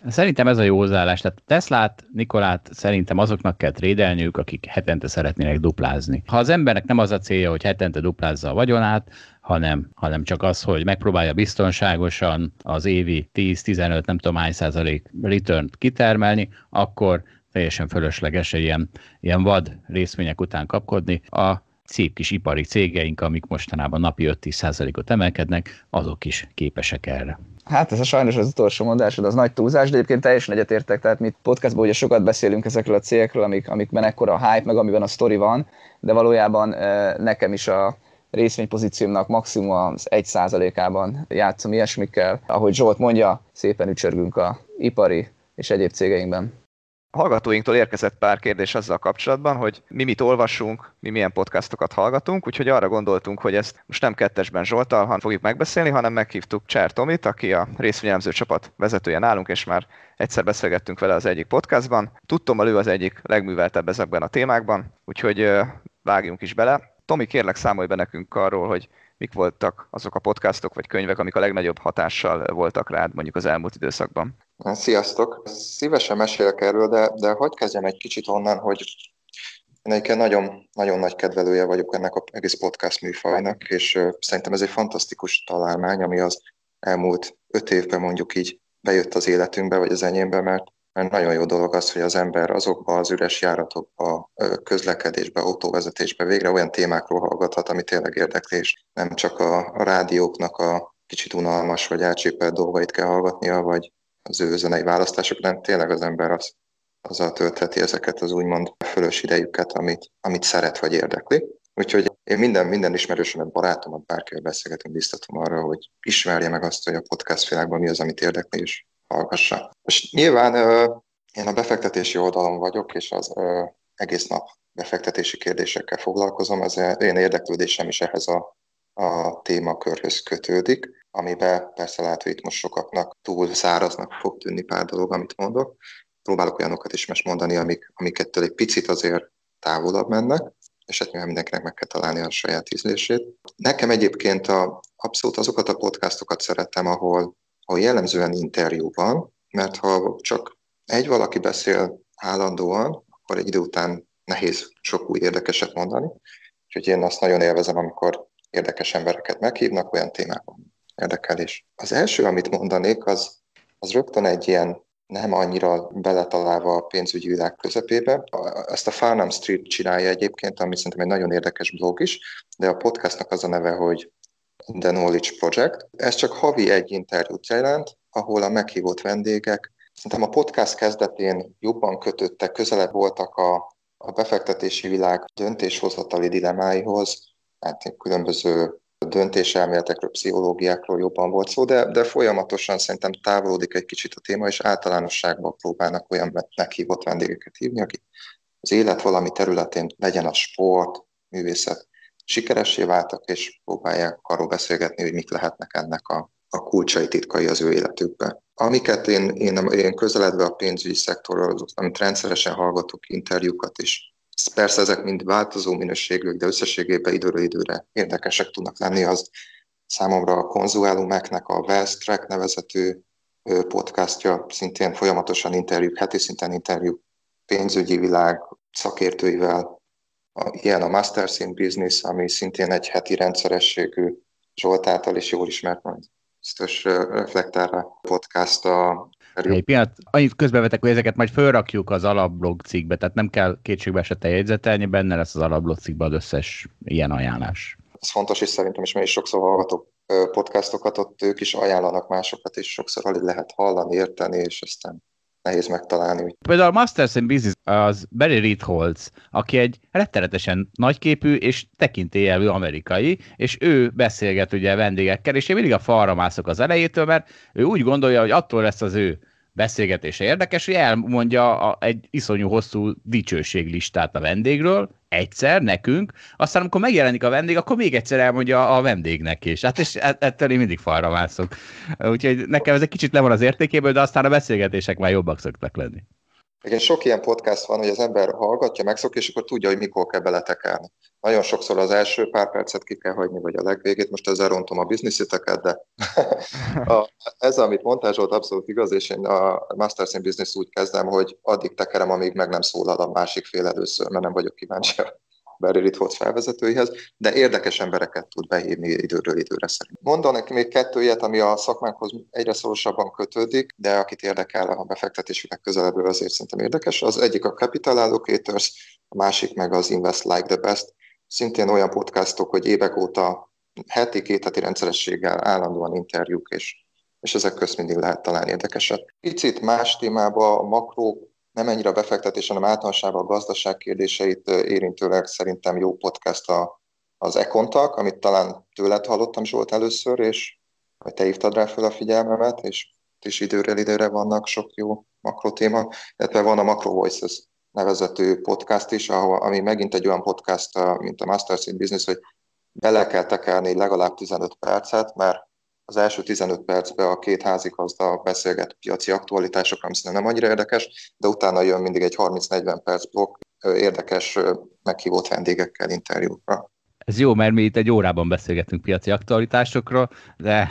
Szerintem ez a jó hozzáállás. Tehát Teslát, Nikolát szerintem azoknak kell trédelniük, akik hetente szeretnének duplázni. Ha az embernek nem az a célja, hogy hetente duplázza a vagyonát, hanem, hanem csak az, hogy megpróbálja biztonságosan az évi 10-15 nem tudom hány százalék return kitermelni, akkor teljesen fölösleges ilyen, ilyen vad részvények után kapkodni. A szép kis ipari cégeink, amik mostanában napi 5-10%-ot emelkednek, azok is képesek erre. Hát ez a sajnos az utolsó mondásod, az nagy túlzás, de egyébként teljesen egyetértek, tehát mi podcastból ugye sokat beszélünk ezekről a cégekről, amik, amikben ekkora a hype, meg amiben a story van, de valójában eh, nekem is a, részvénypozíciómnak maximum az 1%-ában játszom ilyesmikkel. Ahogy Zsolt mondja, szépen ücsörgünk a ipari és egyéb cégeinkben hallgatóinktól érkezett pár kérdés azzal kapcsolatban, hogy mi mit olvasunk, mi milyen podcastokat hallgatunk, úgyhogy arra gondoltunk, hogy ezt most nem kettesben Zsoltal han fogjuk megbeszélni, hanem meghívtuk Csár Tomit, aki a részvényelmző csapat vezetője nálunk, és már egyszer beszélgettünk vele az egyik podcastban. Tudtom, ő az egyik legműveltebb ezekben a témákban, úgyhogy vágjunk is bele. Tomi, kérlek számolj be nekünk arról, hogy mik voltak azok a podcastok vagy könyvek, amik a legnagyobb hatással voltak rád mondjuk az elmúlt időszakban? Hát, sziasztok! Szívesen mesélek erről, de, de hogy kezdjem egy kicsit onnan, hogy én egyébként nagyon, nagyon nagy kedvelője vagyok ennek a egész podcast műfajnak, és szerintem ez egy fantasztikus találmány, ami az elmúlt öt évben mondjuk így bejött az életünkbe, vagy az enyémbe, mert, mert nagyon jó dolog az, hogy az ember azokba az üres járatokba, közlekedésbe, autóvezetésbe végre olyan témákról hallgathat, ami tényleg érdekli, és nem csak a, a rádióknak a kicsit unalmas vagy elcsépelt dolgait kell hallgatnia, vagy az ő zenei választások, nem tényleg az ember az, azzal töltheti ezeket az úgymond fölös idejüket, amit, amit szeret vagy érdekli. Úgyhogy én minden, minden ismerősömet, barátomat, bárkivel beszélgetünk, biztatom arra, hogy ismerje meg azt, hogy a podcast világban mi az, amit érdekli, és hallgassa. És nyilván én a befektetési oldalon vagyok, és az egész nap befektetési kérdésekkel foglalkozom, ez én érdeklődésem is ehhez a a témakörhöz kötődik, amiben persze lehet, hogy itt most sokaknak túl száraznak fog tűnni pár dolog, amit mondok. Próbálok olyanokat is most mondani, amik, amikettől egy picit azért távolabb mennek, és hát nyilván mindenkinek meg kell találni a saját ízlését. Nekem egyébként a, abszolút azokat a podcastokat szeretem, ahol, ahol jellemzően interjú van, mert ha csak egy valaki beszél állandóan, akkor egy idő után nehéz sok új érdekeset mondani. Úgyhogy én azt nagyon élvezem, amikor érdekes embereket meghívnak, olyan témában érdekel is. Az első, amit mondanék, az, az rögtön egy ilyen nem annyira beletalálva a pénzügyi világ közepébe. Ezt a Farnham Street csinálja egyébként, ami szerintem egy nagyon érdekes blog is, de a podcastnak az a neve, hogy The Knowledge Project. Ez csak havi egy interjút jelent, ahol a meghívott vendégek szerintem a podcast kezdetén jobban kötöttek, közelebb voltak a, a befektetési világ döntéshozatali dilemáihoz, hát különböző döntéselméletekről, pszichológiákról jobban volt szó, de, de folyamatosan szerintem távolodik egy kicsit a téma, és általánosságban próbálnak olyan meghívott vendégeket hívni, akik az élet valami területén, legyen a sport, művészet, sikeressé váltak, és próbálják arról beszélgetni, hogy mik lehetnek ennek a, a kulcsai, titkai az ő életükben. Amiket én, én, én közeledve a pénzügyi szektorról, amit rendszeresen hallgatok interjúkat is, Persze ezek mind változó minőségűek, de összességében időről időre érdekesek tudnak lenni az számomra a konzuáló a West Track nevezető podcastja, szintén folyamatosan interjú, heti szinten interjú pénzügyi világ szakértőivel, ilyen a Masters in Business, ami szintén egy heti rendszerességű Zsolt által is jól ismert, majd biztos reflektára a podcast a egy pillanat, annyit közbevetek, hogy ezeket majd felrakjuk az alapblog cikkbe, tehát nem kell kétségbe esete jegyzetelni, benne lesz az alapblog cikkbe az összes ilyen ajánlás. Ez fontos, és szerintem is, mert is sokszor hallgatok podcastokat, ott ők is ajánlanak másokat, és sokszor alig lehet hallani, érteni, és aztán nehéz megtalálni. Például a Masters in Business az Barry Reed aki egy rettenetesen nagyképű és tekintélyelvű amerikai, és ő beszélget ugye vendégekkel, és én mindig a falra mászok az elejétől, mert ő úgy gondolja, hogy attól lesz az ő beszélgetése érdekes, hogy elmondja a, egy iszonyú hosszú dicsőséglistát a vendégről, egyszer nekünk, aztán amikor megjelenik a vendég, akkor még egyszer elmondja a vendégnek is. Hát és e- ettől én mindig falra mászok. Úgyhogy nekem ez egy kicsit le van az értékéből, de aztán a beszélgetések már jobbak szoktak lenni. Ugye sok ilyen podcast van, hogy az ember hallgatja, megszok, és akkor tudja, hogy mikor kell beletekelni. Nagyon sokszor az első pár percet ki kell hagyni, vagy a legvégét, most ezzel rontom a bizniszeteket, de (laughs) a, ez, amit mondtál, Zsolt, abszolút igaz, és én a Masters in Business úgy kezdem, hogy addig tekerem, amíg meg nem szólal a másik fél először, mert nem vagyok kíváncsi a Barry volt felvezetőihez, de érdekes embereket tud behívni időről időre szerint. Mondanék még kettő ilyet, ami a szakmánkhoz egyre szorosabban kötődik, de akit érdekel a befektetésüknek közelebbről azért szerintem érdekes. Az egyik a Capital Allocators, a másik meg az Invest Like the Best, szintén olyan podcastok, hogy évek óta heti, két heti rendszerességgel állandóan interjúk, és, és ezek közt mindig lehet találni érdekeset. Picit más témába a makró nem ennyire a befektetés, hanem általánosában a gazdaság kérdéseit érintőleg szerintem jó podcast a, az Ekontak, amit talán tőled hallottam Zsolt először, és vagy te hívtad rá fel a figyelmemet, és is időről időre vannak sok jó makrotéma, illetve van a Macro Voices nevezető podcast is, ahol, ami megint egy olyan podcast, mint a Masters in Business, hogy bele kell tekerni legalább 15 percet, mert az első 15 percben a két házigazda beszélget piaci aktualitásokra, ami szerintem nem annyira érdekes, de utána jön mindig egy 30-40 perc blokk érdekes meghívott vendégekkel interjúkra. Ez jó, mert mi itt egy órában beszélgetünk piaci aktualitásokról, de...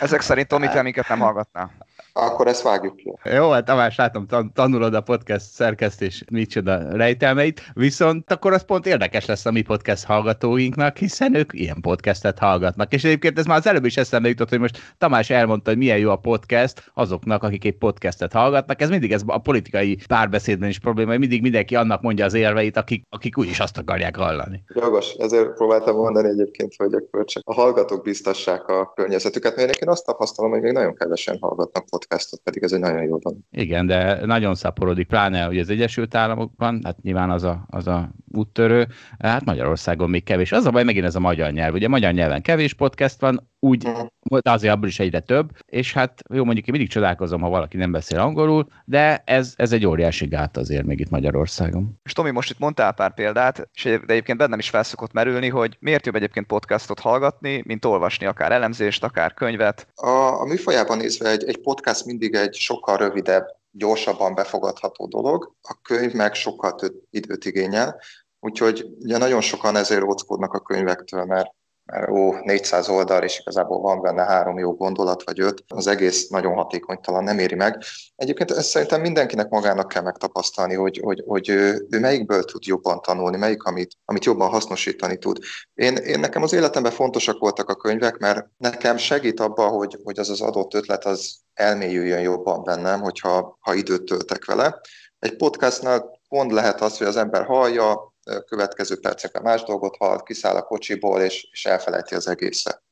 Ezek szerint Tomi, te minket nem hallgatnál. Akkor ezt vágjuk ki. Jó, hát Tamás, látom, tan- tanulod a podcast szerkesztés micsoda rejtelmeit, viszont akkor az pont érdekes lesz a mi podcast hallgatóinknak, hiszen ők ilyen podcastet hallgatnak. És egyébként ez már az előbb is eszembe jutott, hogy most Tamás elmondta, hogy milyen jó a podcast azoknak, akik egy podcastet hallgatnak. Ez mindig ez a politikai párbeszédben is probléma, hogy mindig mindenki annak mondja az érveit, akik, akik úgyis azt akarják hallani. Jogos, ezért próbáltam mondani egyébként, hogy akkor csak a hallgatók biztassák a környezetüket, mert én azt tapasztalom, hogy még nagyon kevesen hallgatnak podcast podcastot, pedig ez egy nagyon jó dolog. Igen, de nagyon szaporodik, pláne hogy az Egyesült Államokban, hát nyilván az a, az a úttörő, hát Magyarországon még kevés. Az a baj, megint ez a magyar nyelv. Ugye magyar nyelven kevés podcast van, úgy, volt azért abból is egyre több, és hát jó, mondjuk én mindig csodálkozom, ha valaki nem beszél angolul, de ez, ez egy óriási gát azért még itt Magyarországon. És Tomi, most itt mondtál pár példát, és de egyébként bennem is felszokott merülni, hogy miért jobb egyébként podcastot hallgatni, mint olvasni akár elemzést, akár könyvet. A, a műfajában nézve egy, egy podcast mindig egy sokkal rövidebb, gyorsabban befogadható dolog, a könyv meg sokkal több időt igényel. Úgyhogy ugye nagyon sokan ezért óckodnak a könyvektől, mert mert ó, 400 oldal, és igazából van benne három jó gondolat, vagy öt, az egész nagyon hatékonytalan, nem éri meg. Egyébként ezt szerintem mindenkinek magának kell megtapasztalni, hogy, hogy, hogy ő, ő melyikből tud jobban tanulni, melyik, amit, amit jobban hasznosítani tud. Én, én nekem az életemben fontosak voltak a könyvek, mert nekem segít abban, hogy, hogy az az adott ötlet az elmélyüljön jobban bennem, hogyha ha időt töltek vele. Egy podcastnál pont lehet az, hogy az ember hallja, következő percekben más dolgot hall, kiszáll a kocsiból, és, és elfelejti az egészet.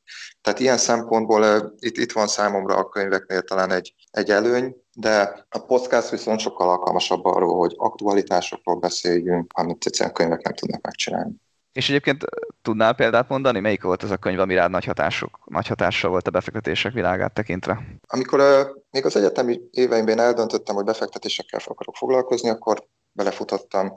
Tehát ilyen szempontból itt, itt van számomra a könyveknél talán egy, egy előny, de a podcast viszont sokkal alkalmasabb arról, hogy aktualitásokról beszéljünk, amit egyszerűen könyvek nem tudnak megcsinálni. És egyébként tudnál példát mondani, melyik volt az a könyv, ami rád nagy, hatások, nagy hatással volt a befektetések világát tekintve? Amikor uh, még az egyetemi éveimben eldöntöttem, hogy befektetésekkel akarok foglalkozni, akkor belefutottam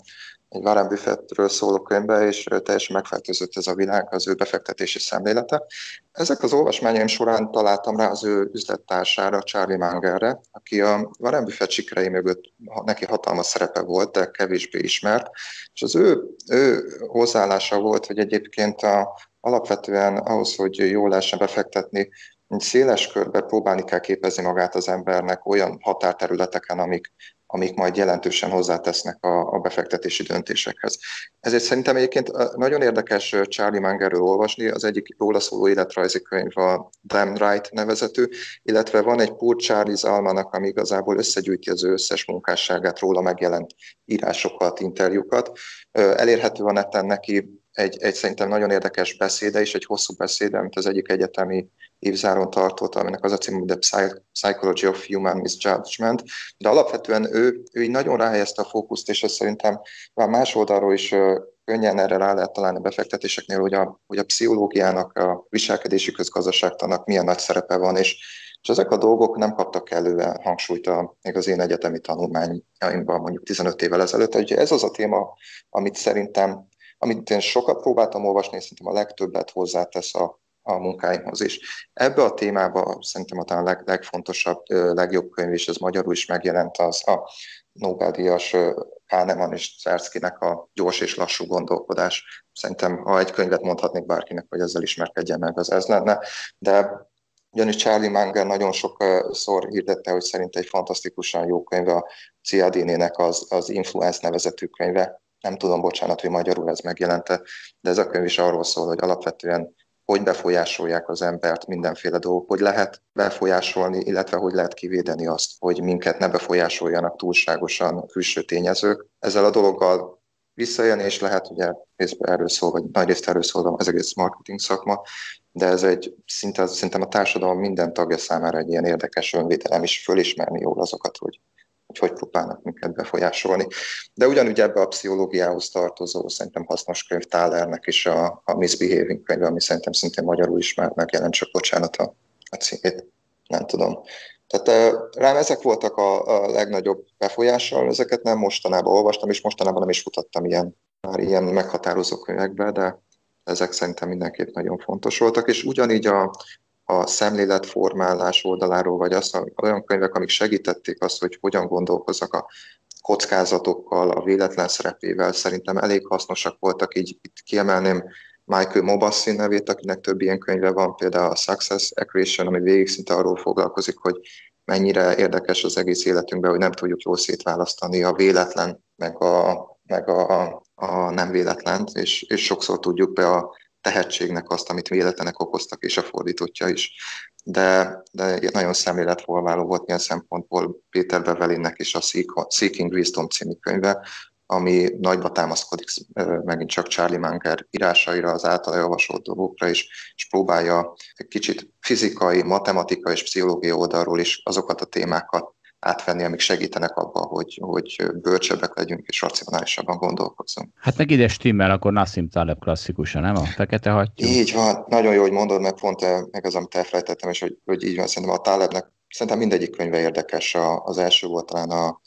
egy Warren Buffettről szóló könyvbe, és teljesen megfertőzött ez a világ, az ő befektetési szemlélete. Ezek az olvasmányaim során találtam rá az ő üzlettársára, Charlie Mangerre, aki a Warren Buffett sikerei mögött neki hatalmas szerepe volt, de kevésbé ismert, és az ő, ő hozzáállása volt, hogy egyébként a, alapvetően ahhoz, hogy jól lehessen befektetni, széles körbe próbálni kell képezni magát az embernek olyan határterületeken, amik, amik majd jelentősen hozzátesznek a, a befektetési döntésekhez. Ezért szerintem egyébként nagyon érdekes Charlie Mangerről olvasni, az egyik róla szóló életrajzi könyv a Damn Right nevezető, illetve van egy Poor Charlie's Almanak, ami igazából összegyűjti az ő összes munkásságát, róla megjelent írásokat, interjúkat. Elérhető van neten neki, egy, egy szerintem nagyon érdekes beszéde is, egy hosszú beszéde, amit az egyik egyetemi évzáron tartott, aminek az a cím, hogy The Psychology of Human Misjudgment, de alapvetően ő, ő így nagyon ráhelyezte a fókuszt, és ez szerintem már más oldalról is könnyen erre rá lehet találni a befektetéseknél, hogy a, hogy a pszichológiának, a viselkedési közgazdaságtanak milyen nagy szerepe van, és, és ezek a dolgok nem kaptak elő hangsúlyt a, még az én egyetemi tanulmányaimban mondjuk 15 évvel ezelőtt. Ugye ez az a téma, amit szerintem amit én sokat próbáltam olvasni, és szerintem a legtöbbet hozzátesz a, a munkáimhoz is. Ebbe a témába szerintem a talán leg, legfontosabb, legjobb könyv, és ez magyarul is megjelent, az a Nobel-díjas Kahneman és Czerszkinek a gyors és lassú gondolkodás. Szerintem, ha egy könyvet mondhatnék bárkinek, hogy ezzel ismerkedjen meg, az ez lenne, de ugyanis Charlie Munger nagyon sokszor hirdette, hogy szerint egy fantasztikusan jó könyve a ciadini nek az, az Influence nevezetű könyve, nem tudom, bocsánat, hogy magyarul ez megjelente, de ez a könyv is arról szól, hogy alapvetően hogy befolyásolják az embert mindenféle dolgok, hogy lehet befolyásolni, illetve hogy lehet kivédeni azt, hogy minket ne befolyásoljanak túlságosan külső tényezők. Ezzel a dologgal visszajön, és lehet, ugye részben erről szól, vagy részt erről szól az egész marketing szakma, de ez egy szinte, szerintem a társadalom minden tagja számára egy ilyen érdekes önvédelem is fölismerni jól azokat, hogy hogy hogy próbálnak minket befolyásolni. De ugyanúgy ebbe a pszichológiához tartozó, szerintem hasznos könyv Tálernek is a, a Misbehaving könyve, ami szerintem szintén magyarul is már megjelent, csak bocsánat a, a címét, nem tudom. Tehát rám ezek voltak a, a legnagyobb befolyással, ezeket nem mostanában olvastam, és mostanában nem is futottam ilyen, már ilyen meghatározó könyvekbe, de ezek szerintem mindenképp nagyon fontos voltak, és ugyanígy a, a szemléletformálás oldaláról, vagy azt, olyan könyvek, amik segítették azt, hogy hogyan gondolkozzak a kockázatokkal, a véletlen szerepével, szerintem elég hasznosak voltak, így itt kiemelném Michael Mobassi nevét, akinek több ilyen könyve van, például a Success Equation, ami végig szinte arról foglalkozik, hogy mennyire érdekes az egész életünkben, hogy nem tudjuk jól szétválasztani a véletlen, meg a, meg a, a nem véletlent, és, és sokszor tudjuk be a tehetségnek azt, amit véletlenek okoztak, és a fordítottja is. De, de nagyon szemléletforváló volt ilyen szempontból Péter Bevelinnek is a Seeking Wisdom című könyve, ami nagyba támaszkodik megint csak Charlie Munger írásaira, az által javasolt dolgokra is, és próbálja egy kicsit fizikai, matematikai és pszichológiai oldalról is azokat a témákat átvenni, amik segítenek abban, hogy, hogy bölcsebbek legyünk és racionálisabban gondolkozzunk. Hát meg ide stimmel, akkor Nassim Taleb klasszikusa, nem? A fekete hagyjuk. Így van, nagyon jó, hogy mondod, mert pont el, meg az, amit elfelejtettem, és hogy, hogy így van, szerintem a Talebnek szerintem mindegyik könyve érdekes. A, az első volt talán a,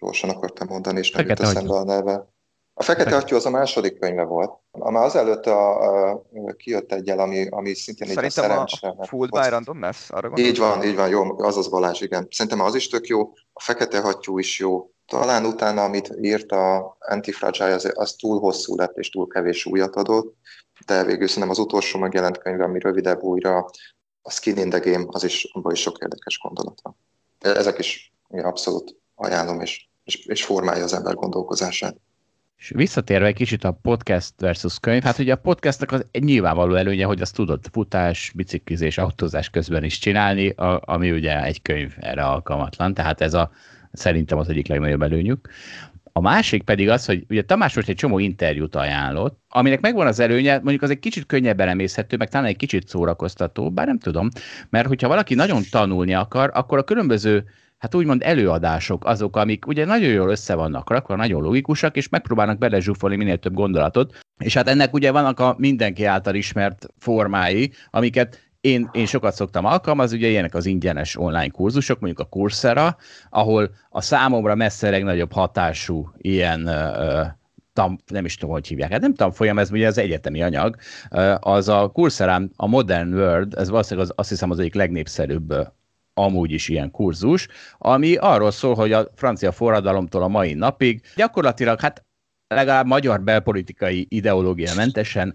gyorsan akartam mondani, és nem jut a neve. A Fekete Atyú az a második könyve volt. A már azelőtt a, a, kijött egyel, ami, ami szintén egy Szerintem szerencse. a Full by Randomness? Arra gondolom. így van, így van, jó, az az Balázs, igen. Szerintem az is tök jó, a Fekete Hattyú is jó. Talán utána, amit írt a Antifragile, az, az túl hosszú lett és túl kevés újat adott, de végül szerintem az utolsó megjelent könyv, ami rövidebb újra, a Skin in the Game, az is, abban is sok érdekes gondolat van. Ezek is én abszolút ajánlom, és, és, és formálja az ember gondolkozását. És visszatérve egy kicsit a podcast versus könyv, hát ugye a podcastnak az egy nyilvánvaló előnye, hogy azt tudod futás, biciklizés, autózás közben is csinálni, a, ami ugye egy könyv erre alkalmatlan, tehát ez a szerintem az egyik legnagyobb előnyük. A másik pedig az, hogy ugye Tamás most egy csomó interjút ajánlott, aminek megvan az előnye, mondjuk az egy kicsit könnyebben emészhető, meg talán egy kicsit szórakoztató, bár nem tudom, mert hogyha valaki nagyon tanulni akar, akkor a különböző hát úgymond előadások azok, amik ugye nagyon jól össze vannak rakva, nagyon logikusak, és megpróbálnak belezsúfolni minél több gondolatot, és hát ennek ugye vannak a mindenki által ismert formái, amiket én, én sokat szoktam alkalmazni, ugye ilyenek az ingyenes online kurzusok, mondjuk a Coursera, ahol a számomra messze legnagyobb hatású ilyen tam, nem is tudom, hogy hívják, hát nem tanfolyam, ez ugye az egyetemi anyag, az a kurszerám, a Modern World, ez valószínűleg az, azt hiszem az egyik legnépszerűbb amúgy is ilyen kurzus, ami arról szól, hogy a francia forradalomtól a mai napig gyakorlatilag hát legalább magyar belpolitikai ideológia mentesen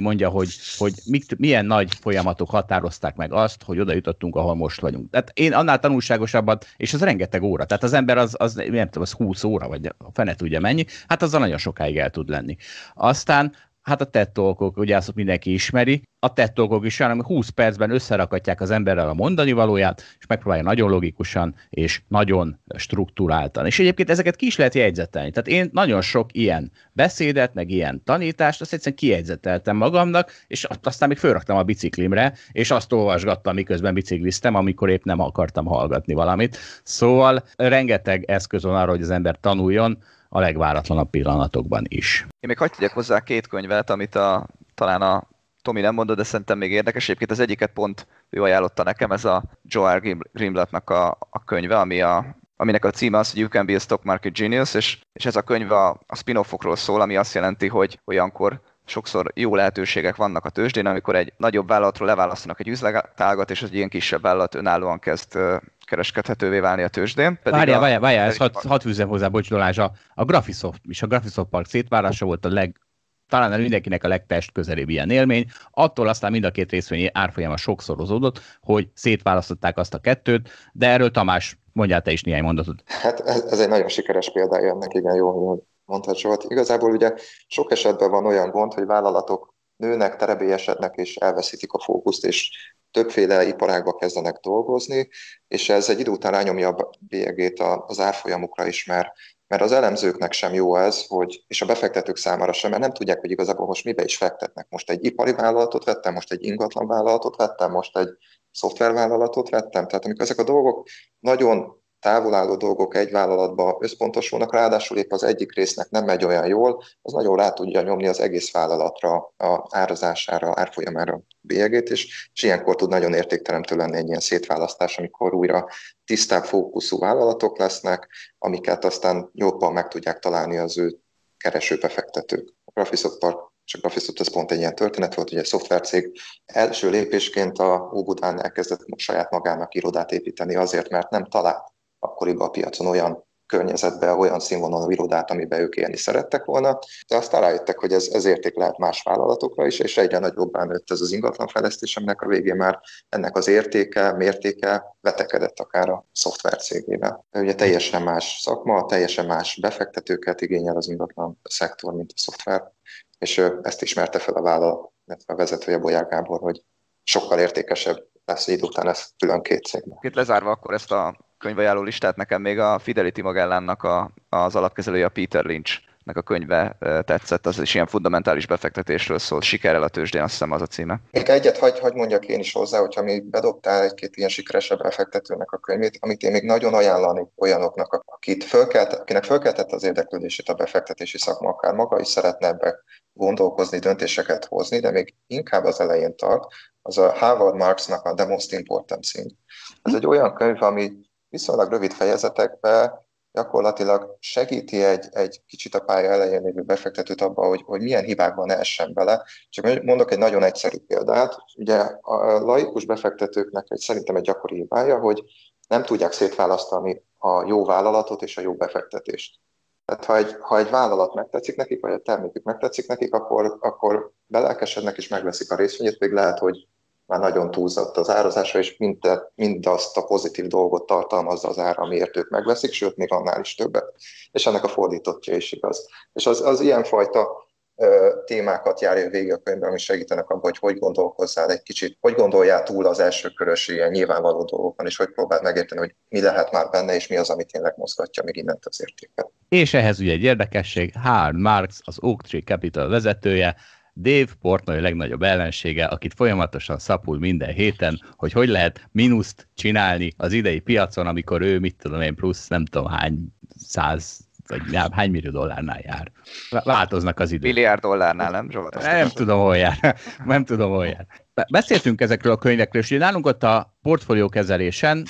mondja, hogy, hogy mit, milyen nagy folyamatok határozták meg azt, hogy oda jutottunk, ahol most vagyunk. Tehát én annál tanulságosabbat, és az rengeteg óra, tehát az ember az, az nem tudom, az 20 óra, vagy a fene tudja mennyi, hát azzal nagyon sokáig el tud lenni. Aztán hát a tettolkok, ugye azt mindenki ismeri, a tettolkok is olyan, ami 20 percben összerakatják az emberrel a mondani valóját, és megpróbálja nagyon logikusan és nagyon struktúráltan. És egyébként ezeket ki is lehet jegyzetelni. Tehát én nagyon sok ilyen beszédet, meg ilyen tanítást, azt egyszerűen kijegyzeteltem magamnak, és aztán még fölraktam a biciklimre, és azt olvasgattam, miközben bicikliztem, amikor épp nem akartam hallgatni valamit. Szóval rengeteg eszköz van arra, hogy az ember tanuljon, a legváratlanabb pillanatokban is. Én még hagyd hozzá két könyvet, amit a, talán a Tomi nem mondod, de szerintem még érdekes. Egyébként az egyiket pont ő ajánlotta nekem, ez a Joel Grimletnak a, a könyve, ami a, aminek a címe az, hogy You Can Be a Stock Market Genius, és, és ez a könyv a, a spin-offokról szól, ami azt jelenti, hogy olyankor sokszor jó lehetőségek vannak a tőzsdén, amikor egy nagyobb vállalatról leválasztanak egy üzletágat, és egy ilyen kisebb vállalat önállóan kezd kereskedhetővé válni a tőzsdén. Pedig várjál, a... várjál, várjál, hat, hat fűzem hozzá, bocs Dolázs, a, a Graphisoft és a Graphisoft Park szétvárása volt a leg, talán el mindenkinek a legtest közelébb ilyen élmény. Attól aztán mind a két részvény árfolyama sokszorozódott, hogy szétválasztották azt a kettőt, de erről Tamás, mondjál te is néhány mondatot. Hát ez, ez egy nagyon sikeres példája ennek, igen, jó, jó mondhatod. Igazából ugye sok esetben van olyan gond, hogy vállalatok nőnek, terebélyesednek és elveszítik a fókuszt, és többféle iparágba kezdenek dolgozni, és ez egy idő után rányomja a bélyegét az árfolyamukra is, mert, mert az elemzőknek sem jó ez, hogy, és a befektetők számára sem, mert nem tudják, hogy igazából most mibe is fektetnek. Most egy ipari vállalatot vettem, most egy ingatlan vállalatot vettem, most egy szoftvervállalatot vettem. Tehát amikor ezek a dolgok nagyon távolálló dolgok egy vállalatba összpontosulnak, ráadásul épp az egyik résznek nem megy olyan jól, az nagyon rá tudja nyomni az egész vállalatra, a árazására, árfolyamára bélyegét is, és ilyenkor tud nagyon értékteremtő lenni egy ilyen szétválasztás, amikor újra tisztább fókuszú vállalatok lesznek, amiket aztán jobban meg tudják találni az ő kereső befektetők. A Graphisoft Park és a Graphisoft ez pont egy ilyen történet volt, hogy egy szoftvercég első lépésként a Óbudán elkezdett saját magának irodát építeni azért, mert nem talált akkoriban a piacon olyan környezetben, olyan színvonalú irodát, amiben ők élni szerettek volna. De aztán rájöttek, hogy ez, ez érték lehet más vállalatokra is, és egyre nagyobbá nőtt ez az ingatlan aminek a végén már ennek az értéke, mértéke vetekedett akár a szoftver cégével. Ugye teljesen más szakma, teljesen más befektetőket igényel az ingatlan szektor, mint a szoftver, és ő ezt ismerte fel a vállalat, illetve a vezetője Bolyák Gábor, hogy sokkal értékesebb lesz idő után ez külön két cég. Itt lezárva akkor ezt a könyvajánló listát, nekem még a Fidelity Magellánnak a, az alapkezelője a Peter Lynch nek a könyve tetszett, az is ilyen fundamentális befektetésről szól, sikerrel a tőzsdén, azt hiszem az a címe. Még egyet hagy, hagy mondjak én is hozzá, hogyha mi bedobtál egy-két ilyen sikeresebb befektetőnek a könyvét, amit én még nagyon ajánlani olyanoknak, akit fölkelt, akinek fölkeltett az érdeklődését a befektetési szakma, akár maga is szeretne ebbe gondolkozni, döntéseket hozni, de még inkább az elején tart, az a Harvard Marksnak a The Most Important Thing. Ez egy olyan könyv, ami viszonylag rövid fejezetekbe gyakorlatilag segíti egy, egy kicsit a pálya elején lévő befektetőt abba, hogy, hogy milyen hibákban ne essen bele. Csak mondok egy nagyon egyszerű példát. Ugye a laikus befektetőknek egy, szerintem egy gyakori hibája, hogy nem tudják szétválasztani a jó vállalatot és a jó befektetést. Tehát ha egy, ha egy vállalat megtetszik nekik, vagy a termékük megtetszik nekik, akkor, akkor belelkesednek és megveszik a részvényét, még lehet, hogy már nagyon túlzott az árazása, és mind, mindazt a pozitív dolgot tartalmazza az ára, amiért ők megveszik, sőt, még annál is többet. És ennek a fordítottja is igaz. És az, az ilyenfajta témákat járja végig a könyvben, ami segítenek abban, hogy hogy gondolkozzál egy kicsit, hogy gondoljál túl az első körös ilyen nyilvánvaló dolgokon, és hogy próbáld megérteni, hogy mi lehet már benne, és mi az, ami tényleg mozgatja még innent az értéket. És ehhez ugye egy érdekesség, Hár Marx, az Oak Tree Capital vezetője, Dave Portnoy legnagyobb ellensége, akit folyamatosan szapul minden héten, hogy hogy lehet mínuszt csinálni az idei piacon, amikor ő, mit tudom én, plusz nem tudom hány száz vagy nem, hány millió dollárnál jár. Változnak az idők. Milliárd dollárnál, nem? Zsolt, nem tudom, hol jár. (laughs) Nem tudom, hol jár. Beszéltünk ezekről a könyvekről, és ugye nálunk ott a portfólió kezelésen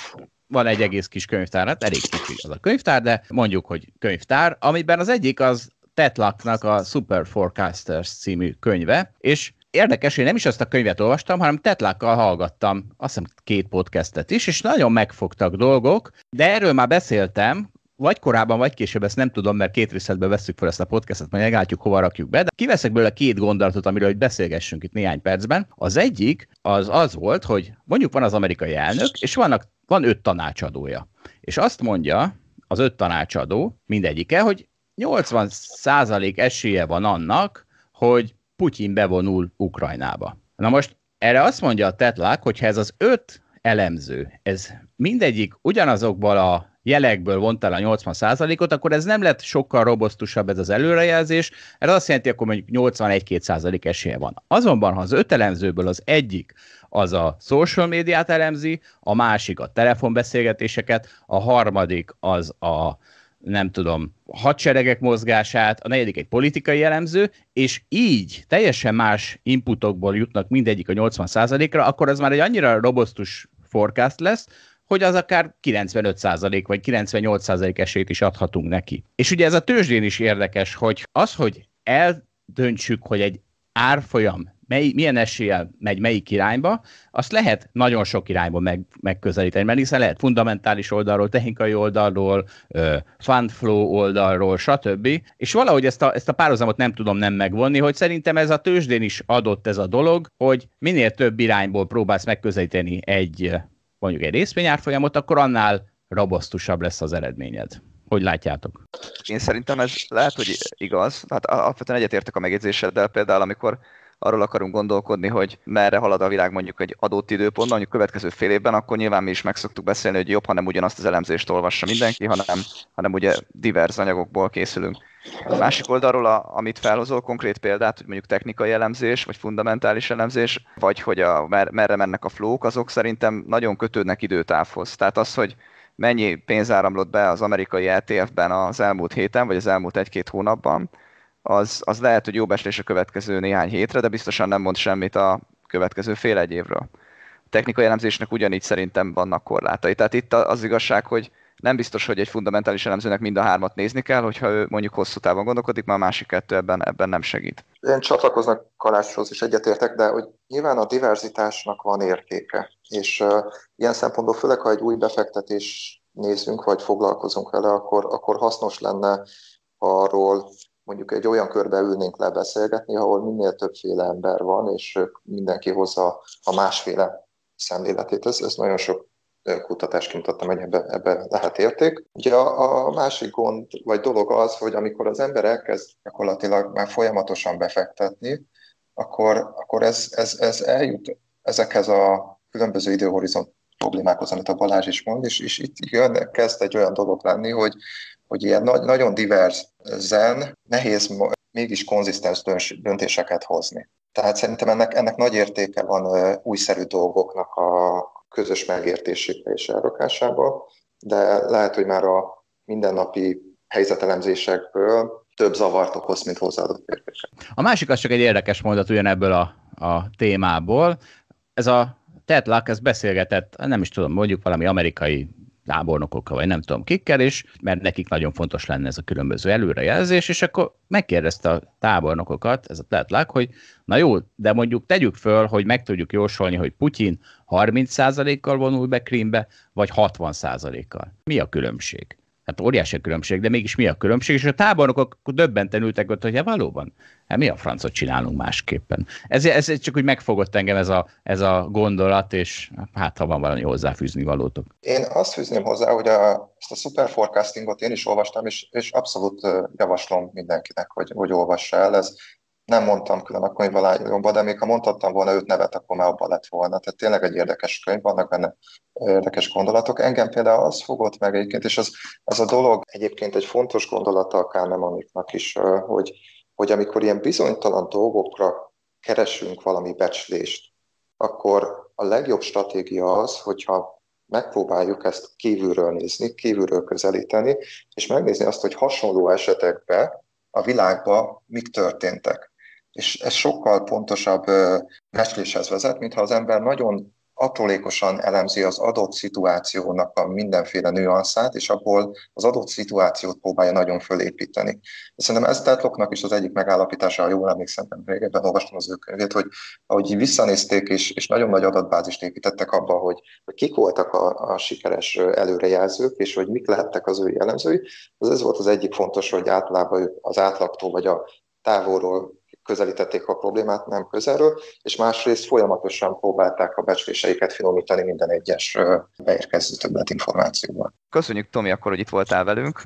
van egy egész kis könyvtár, hát elég kicsi az a könyvtár, de mondjuk, hogy könyvtár, amiben az egyik az Tetlaknak a Super Forecasters című könyve, és érdekes, hogy nem is azt a könyvet olvastam, hanem Tetlákkal hallgattam, azt hiszem két podcastet is, és nagyon megfogtak dolgok, de erről már beszéltem, vagy korábban, vagy később, ezt nem tudom, mert két részletbe veszük fel ezt a podcastet, majd meglátjuk, hova rakjuk be, de kiveszek belőle két gondolatot, amiről hogy beszélgessünk itt néhány percben. Az egyik az az volt, hogy mondjuk van az amerikai elnök, és vannak, van öt tanácsadója. És azt mondja az öt tanácsadó mindegyike, hogy 80 százalék esélye van annak, hogy Putyin bevonul Ukrajnába. Na most erre azt mondja a Tetlák, hogy ez az öt elemző, ez mindegyik ugyanazokból a jelekből el a 80%-ot, akkor ez nem lett sokkal robosztusabb ez az előrejelzés, ez azt jelenti, akkor mondjuk 81-2% esélye van. Azonban, ha az öt elemzőből az egyik az a social médiát elemzi, a másik a telefonbeszélgetéseket, a harmadik az a nem tudom, hadseregek mozgását, a negyedik egy politikai jellemző, és így teljesen más inputokból jutnak mindegyik a 80%-ra, akkor az már egy annyira robosztus forecast lesz, hogy az akár 95% vagy 98% esélyt is adhatunk neki. És ugye ez a tőzsdén is érdekes, hogy az, hogy eldöntsük, hogy egy árfolyam mely, milyen eséllyel megy melyik irányba, azt lehet nagyon sok irányba meg, megközelíteni, mert hiszen lehet fundamentális oldalról, technikai oldalról, fund flow oldalról, stb. És valahogy ezt a, ezt a párhuzamot nem tudom nem megvonni, hogy szerintem ez a tőzsdén is adott ez a dolog, hogy minél több irányból próbálsz megközelíteni egy mondjuk egy részvényárfolyamot, akkor annál robosztusabb lesz az eredményed. Hogy látjátok? Én szerintem ez lehet, hogy igaz. Hát alapvetően egyetértek a megjegyzéseddel például, amikor arról akarunk gondolkodni, hogy merre halad a világ mondjuk egy adott időpontban, mondjuk következő fél évben, akkor nyilván mi is meg szoktuk beszélni, hogy jobb, hanem ugyanazt az elemzést olvassa mindenki, hanem, hanem ugye divers anyagokból készülünk. A másik oldalról, a, amit felhozol konkrét példát, hogy mondjuk technikai elemzés, vagy fundamentális elemzés, vagy hogy a, mer, merre mennek a flók, azok szerintem nagyon kötődnek időtávhoz. Tehát az, hogy mennyi pénz áramlott be az amerikai ETF-ben az elmúlt héten, vagy az elmúlt egy-két hónapban, az, az lehet, hogy jó beszélés a következő néhány hétre, de biztosan nem mond semmit a következő fél egy évről. A technikai elemzésnek ugyanígy szerintem vannak korlátai. Tehát itt az igazság, hogy nem biztos, hogy egy fundamentális elemzőnek mind a hármat nézni kell, hogyha ő mondjuk hosszú távon gondolkodik, már a másik kettő ebben, ebben nem segít. Én csatlakoznak Kalácshoz is egyetértek, de hogy nyilván a diverzitásnak van értéke, és uh, ilyen szempontból főleg, ha egy új befektetés nézünk, vagy foglalkozunk vele, akkor, akkor hasznos lenne arról mondjuk egy olyan körbe ülnénk le beszélgetni, ahol minél többféle ember van, és mindenki hozza a másféle szemléletét. Ez, ez nagyon sok kutatás kimutatta, hogy ebbe, ebbe lehet érték. Ugye a, a másik gond vagy dolog az, hogy amikor az ember elkezd gyakorlatilag már folyamatosan befektetni, akkor, akkor ez, ez, ez eljut ezekhez a különböző időhorizont problémákhoz, amit a Balázs is mond, és, és itt jön, kezd egy olyan dolog lenni, hogy hogy ilyen nagy, nagyon zen nehéz mégis konzisztens döntéseket hozni. Tehát szerintem ennek, ennek nagy értéke van újszerű dolgoknak a közös megértésébe és elrakásába, de lehet, hogy már a mindennapi helyzetelemzésekből több zavart okoz, mint hozzáadott értéke. A másik az csak egy érdekes mondat ugyanebből a, a témából. Ez a Ted Luck, ez beszélgetett, nem is tudom, mondjuk valami amerikai tábornokokkal, vagy nem tudom kikkel, is, mert nekik nagyon fontos lenne ez a különböző előrejelzés, és akkor megkérdezte a tábornokokat, ez a Tetlák, hogy na jó, de mondjuk tegyük föl, hogy meg tudjuk jósolni, hogy Putyin 30%-kal vonul be Krímbe, vagy 60%-kal. Mi a különbség? Hát óriási a különbség, de mégis mi a különbség? És a tábornokok döbbenten ültek ott, hogy ja, valóban, hát mi a francot csinálunk másképpen. Ez, ez csak úgy megfogott engem ez a, ez a gondolat, és hát ha van valami hozzáfűzni valótok. Én azt fűzném hozzá, hogy a, ezt a super forecastingot én is olvastam, és, és abszolút javaslom mindenkinek, hogy, hogy olvassa el. Ez, nem mondtam külön a könyv alá de még ha mondhattam volna öt nevet, akkor már abban lett volna. Tehát tényleg egy érdekes könyv, vannak benne érdekes gondolatok. Engem például az fogott meg egyébként, és az, az a dolog egyébként egy fontos gondolata a amiknak is, hogy, hogy amikor ilyen bizonytalan dolgokra keresünk valami becslést, akkor a legjobb stratégia az, hogyha megpróbáljuk ezt kívülről nézni, kívülről közelíteni, és megnézni azt, hogy hasonló esetekben a világban mik történtek és ez sokkal pontosabb becsléshez vezet, mintha az ember nagyon atolékosan elemzi az adott szituációnak a mindenféle nüanszát, és abból az adott szituációt próbálja nagyon fölépíteni. És szerintem ez Tetloknak is az egyik megállapítása, ha jól emlékszem, régebben olvastam az ő könyvét, hogy ahogy visszanézték, és, és nagyon nagy adatbázist építettek abba, hogy, hogy kik voltak a, a sikeres előrejelzők, és hogy mik lehettek az ő jellemzői, az ez volt az egyik fontos, hogy általában az átlagtól vagy a távolról közelítették a problémát, nem közelről, és másrészt folyamatosan próbálták a becsléseiket finomítani minden egyes beérkező többlet információval. Köszönjük, Tomi, akkor, hogy itt voltál velünk,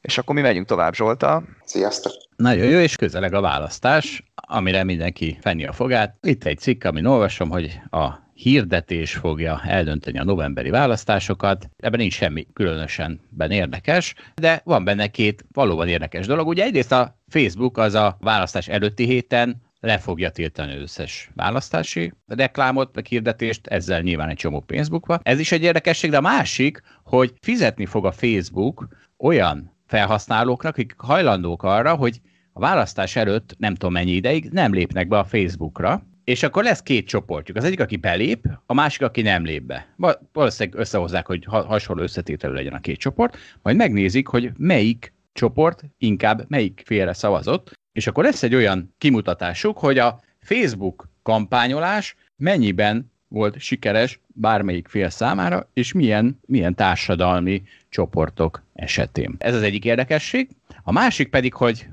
és akkor mi megyünk tovább, Zsolta. Sziasztok! Nagyon jó, és közeleg a választás, amire mindenki fenni a fogát. Itt egy cikk, amin olvasom, hogy a hirdetés fogja eldönteni a novemberi választásokat. Ebben nincs semmi különösen érdekes, de van benne két valóban érdekes dolog. Ugye egyrészt a Facebook az a választás előtti héten le fogja tiltani összes választási reklámot, meg hirdetést, ezzel nyilván egy csomó pénzbukva. Ez is egy érdekesség, de a másik, hogy fizetni fog a Facebook olyan felhasználóknak, akik hajlandók arra, hogy a választás előtt nem tudom mennyi ideig nem lépnek be a Facebookra, és akkor lesz két csoportjuk. Az egyik, aki belép, a másik, aki nem lép be. Valószínűleg összehozzák, hogy hasonló összetételű legyen a két csoport, majd megnézik, hogy melyik csoport inkább melyik félre szavazott, és akkor lesz egy olyan kimutatásuk, hogy a Facebook kampányolás mennyiben volt sikeres bármelyik fél számára, és milyen, milyen társadalmi csoportok esetén. Ez az egyik érdekesség. A másik pedig, hogy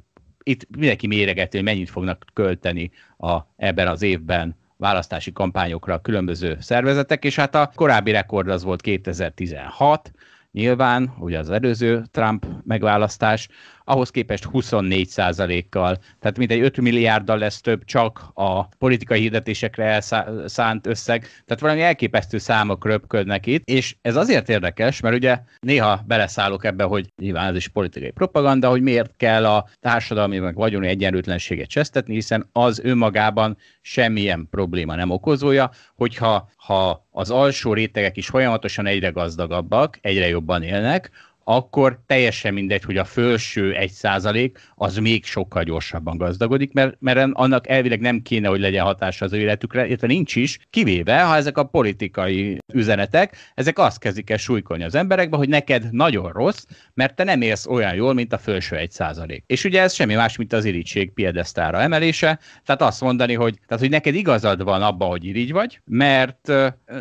itt mindenki méregeti, hogy mennyit fognak költeni a, ebben az évben választási kampányokra a különböző szervezetek, és hát a korábbi rekord az volt 2016, Nyilván, ugye az előző Trump megválasztás ahhoz képest 24 százalékkal. Tehát mintegy 5 milliárddal lesz több csak a politikai hirdetésekre elszánt összeg. Tehát valami elképesztő számok röpködnek itt, és ez azért érdekes, mert ugye néha beleszállok ebbe, hogy nyilván ez is politikai propaganda, hogy miért kell a társadalmi meg vagyoni egyenlőtlenséget csesztetni, hiszen az önmagában semmilyen probléma nem okozója, hogyha ha az alsó rétegek is folyamatosan egyre gazdagabbak, egyre jobban élnek, akkor teljesen mindegy, hogy a felső 1% az még sokkal gyorsabban gazdagodik, mert, mert annak elvileg nem kéne, hogy legyen hatása az ő életükre, illetve nincs is, kivéve, ha ezek a politikai üzenetek, ezek azt kezdik el súlykolni az emberekbe, hogy neked nagyon rossz, mert te nem élsz olyan jól, mint a felső 1%. És ugye ez semmi más, mint az irigység piedesztára emelése, tehát azt mondani, hogy, tehát, hogy neked igazad van abban, hogy irigy vagy, mert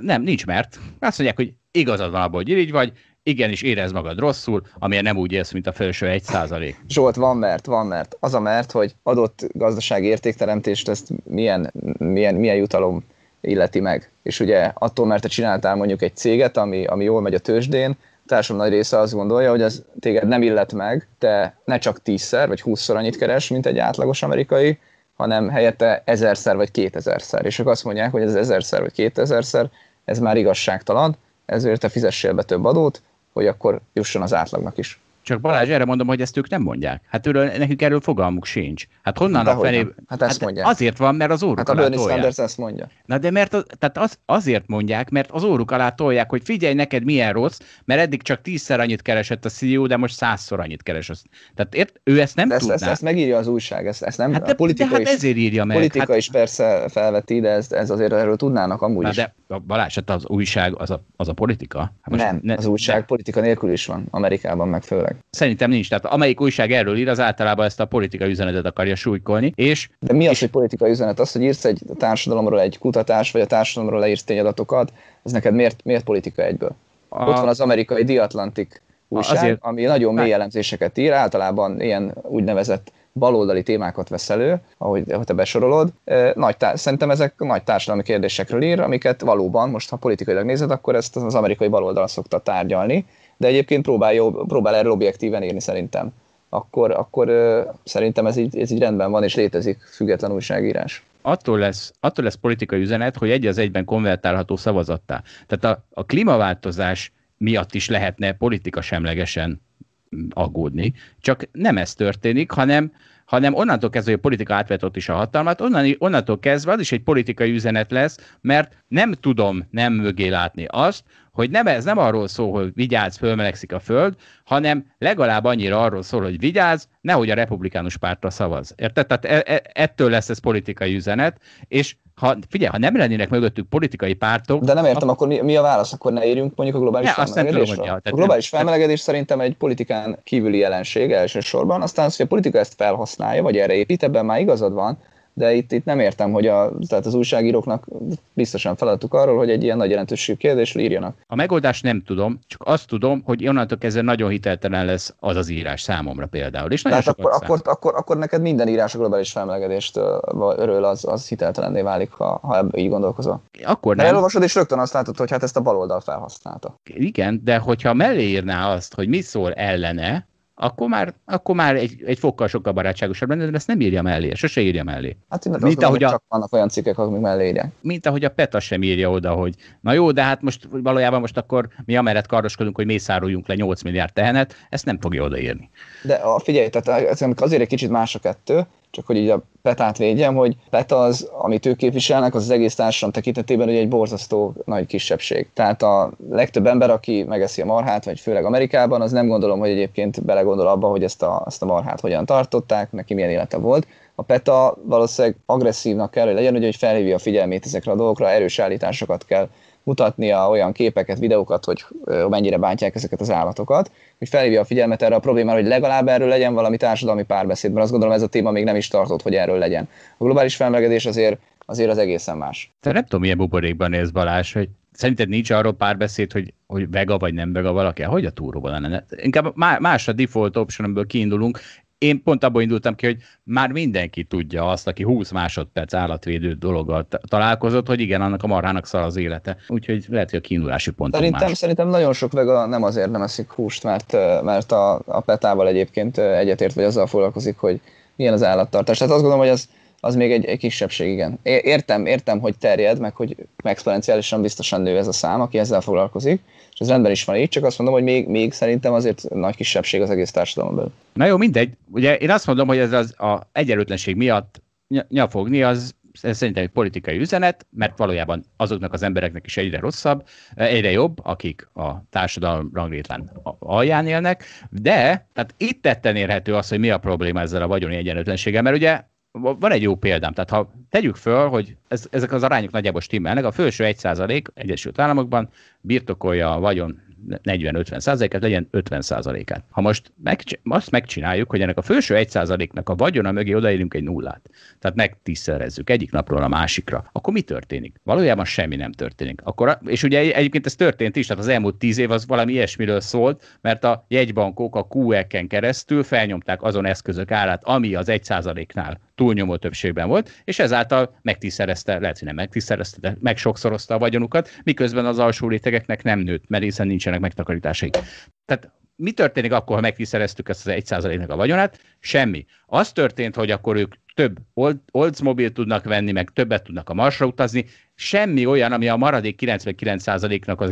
nem, nincs mert. Azt mondják, hogy igazad van abban, hogy irigy vagy, igenis érez magad rosszul, amilyen nem úgy élsz, mint a felső 1 százalék. Zsolt, van mert, van mert. Az a mert, hogy adott gazdasági értékteremtést, ezt milyen, milyen, milyen jutalom illeti meg. És ugye attól, mert te csináltál mondjuk egy céget, ami, ami jól megy a tőzsdén, a társadalom nagy része azt gondolja, hogy ez téged nem illet meg, te ne csak tízszer vagy húszszor annyit keres, mint egy átlagos amerikai, hanem helyette ezerszer vagy kétezerszer. És ők azt mondják, hogy ez ezerszer vagy kétezerszer, ez már igazságtalan, ezért te fizessél be több adót, hogy akkor jusson az átlagnak is. Csak Balázs, erre mondom, hogy ezt ők nem mondják. Hát őről, nekik erről fogalmuk sincs. Hát honnan de a felé... Hát, ezt hát mondják. Azért van, mert az óruk hát a Bernie Sanders ezt mondja. Na de mert az, tehát az, azért mondják, mert az óruk alá tolják, hogy figyelj neked milyen rossz, mert eddig csak tízszer annyit keresett a CEO, de most százszor annyit keres. Tehát ért, ő ezt nem de tudná. Ezt, ezt, ezt, megírja az újság, ezt, ezt nem, hát de, a politika de hát is, ezért írja meg. politika hát, is persze felveti, de ez, ez azért erről tudnának amúgy is. De Balázs, hát az újság az a, az a politika? Hát most nem, ne, az újság de. politika nélkül is van, Amerikában meg főleg újság. Szerintem nincs. Tehát amelyik újság erről ír, az általában ezt a politikai üzenetet akarja súlykolni. És, De mi az, és... hogy politikai üzenet? Az, hogy írsz egy társadalomról egy kutatás, vagy a társadalomról leírsz tényadatokat, ez neked miért, miért politika egyből? A... Ott van az amerikai The Atlantic újság, azért... ami nagyon mély elemzéseket ír, általában ilyen úgynevezett baloldali témákat vesz elő, ahogy te besorolod. Nagy szerintem ezek nagy társadalmi kérdésekről ír, amiket valóban, most ha politikailag nézed, akkor ezt az amerikai baloldal szokta tárgyalni, de egyébként próbál, jobb, próbál erről objektíven írni szerintem. Akkor, akkor szerintem ez így, ez így rendben van, és létezik független újságírás attól lesz, attól lesz politikai üzenet, hogy egy az egyben konvertálható szavazattá. Tehát a, a klímaváltozás miatt is lehetne politika semlegesen aggódni, csak nem ez történik, hanem, hanem onnantól kezdve, hogy a politika átvetott is a hatalmat, onnantól kezdve az is egy politikai üzenet lesz, mert nem tudom nem mögé látni azt, hogy nem ez nem arról szól, hogy vigyázz, fölmelegszik a föld, hanem legalább annyira arról szól, hogy vigyázz, nehogy a republikánus pártra szavaz. Érted? Tehát e, e, ettől lesz ez politikai üzenet, és ha, figyelj, ha nem lennének mögöttük politikai pártok... De nem értem, akkor, akkor mi, mi, a válasz? Akkor ne érjünk mondjuk a globális ne, felmelegedésre? Tudom, a globális nem, felmelegedés szerintem egy politikán kívüli jelenség elsősorban, aztán az, hogy a politika ezt felhasználja, vagy erre épít, ebben már igazad van, de itt, itt nem értem, hogy a, tehát az újságíróknak biztosan feladtuk arról, hogy egy ilyen nagy jelentőségű kérdésről írjanak. A megoldást nem tudom, csak azt tudom, hogy onnantól kezdve nagyon hiteltelen lesz az az írás számomra például. És tehát akkor, akkor, akkor, akkor, neked minden írás a globális felmelegedéstről az, az hiteltelenné válik, ha, ha ebből így gondolkozol. Akkor nem. De elolvasod, és rögtön azt látod, hogy hát ezt a baloldal felhasználta. Igen, de hogyha mellé írná azt, hogy mi szól ellene, akkor már, akkor már egy, egy fokkal sokkal barátságosabb lenne, de ezt nem írja mellé, sose írja mellé. Hát én mint ahogy a, csak vannak olyan cikkek, amik mellé írják. Mint ahogy a PETA sem írja oda, hogy na jó, de hát most valójában most akkor mi amellett kardoskodunk, hogy mészároljunk le 8 milliárd tehenet, ezt nem fogja odaírni. De a, figyelj, tehát azért egy kicsit más a kettő, csak hogy így a petát védjem, hogy peta az, amit ők képviselnek, az az egész társadalom tekintetében hogy egy borzasztó nagy kisebbség. Tehát a legtöbb ember, aki megeszi a marhát, vagy főleg Amerikában, az nem gondolom, hogy egyébként belegondol abba, hogy ezt a, ezt a marhát hogyan tartották, neki milyen élete volt. A PETA valószínűleg agresszívnak kell, hogy legyen, hogy felhívja a figyelmét ezekre a dolgokra, erős állításokat kell mutatnia olyan képeket, videókat, hogy mennyire bántják ezeket az állatokat, hogy felhívja a figyelmet erre a problémára, hogy legalább erről legyen valami társadalmi párbeszéd, mert azt gondolom ez a téma még nem is tartott, hogy erről legyen. A globális felmelegedés azért azért az egészen más. Te nem tudom, milyen buborékban néz Balázs, hogy szerinted nincs arról párbeszéd, hogy, hogy vega vagy nem vega valaki? Hogy a túróban lenne? Inkább más a default option, kiindulunk, én pont abból indultam ki, hogy már mindenki tudja azt, aki 20 másodperc állatvédő dologgal találkozott, hogy igen, annak a marhának szal az élete. Úgyhogy lehet, hogy a kiindulási pont szerintem, más. Szerintem nagyon sok vega nem azért nem eszik húst, mert, mert a, a petával egyébként egyetért, vagy azzal foglalkozik, hogy milyen az állattartás. Tehát azt gondolom, hogy az, az még egy, egy kisebbség, igen. Értem, értem, hogy terjed, meg hogy exponenciálisan biztosan nő ez a szám, aki ezzel foglalkozik, és az ember is van így, csak azt mondom, hogy még, még szerintem azért nagy kisebbség az egész társadalomban. Na jó, mindegy. Ugye én azt mondom, hogy ez az a egyenlőtlenség miatt nyafogni, az ez szerintem egy politikai üzenet, mert valójában azoknak az embereknek is egyre rosszabb, egyre jobb, akik a társadalom ranglétrán alján élnek, de tehát itt tetten érhető az, hogy mi a probléma ezzel a vagyoni egyenlőtlenséggel, mert ugye van egy jó példám, tehát ha tegyük föl, hogy ez, ezek az arányok nagyjából stimmelnek, a felső 1% Egyesült Államokban birtokolja a vagyon 40 50 százalékát legyen 50%-át. Ha most meg, azt megcsináljuk, hogy ennek a felső 1%-nak a vagyona mögé odaérünk egy nullát, tehát megtiszerezzük egyik napról a másikra, akkor mi történik? Valójában semmi nem történik. Akkor, és ugye egyébként ez történt is, tehát az elmúlt tíz év az valami ilyesmiről szólt, mert a jegybankok a QE-ken keresztül felnyomták azon eszközök árát, ami az 1%-nál túlnyomó többségben volt, és ezáltal megtiszerezte, lehet, hogy nem megtiszerezte, de sokszorozta a vagyonukat, miközben az alsó rétegeknek nem nőtt, mert hiszen nincsenek megtakarításai. Tehát mi történik akkor, ha megtiszereztük ezt az 1%-nak a vagyonát? Semmi. Az történt, hogy akkor ők több old, oldsmobile tudnak venni, meg többet tudnak a marsra utazni, semmi olyan, ami a maradék 99%-nak az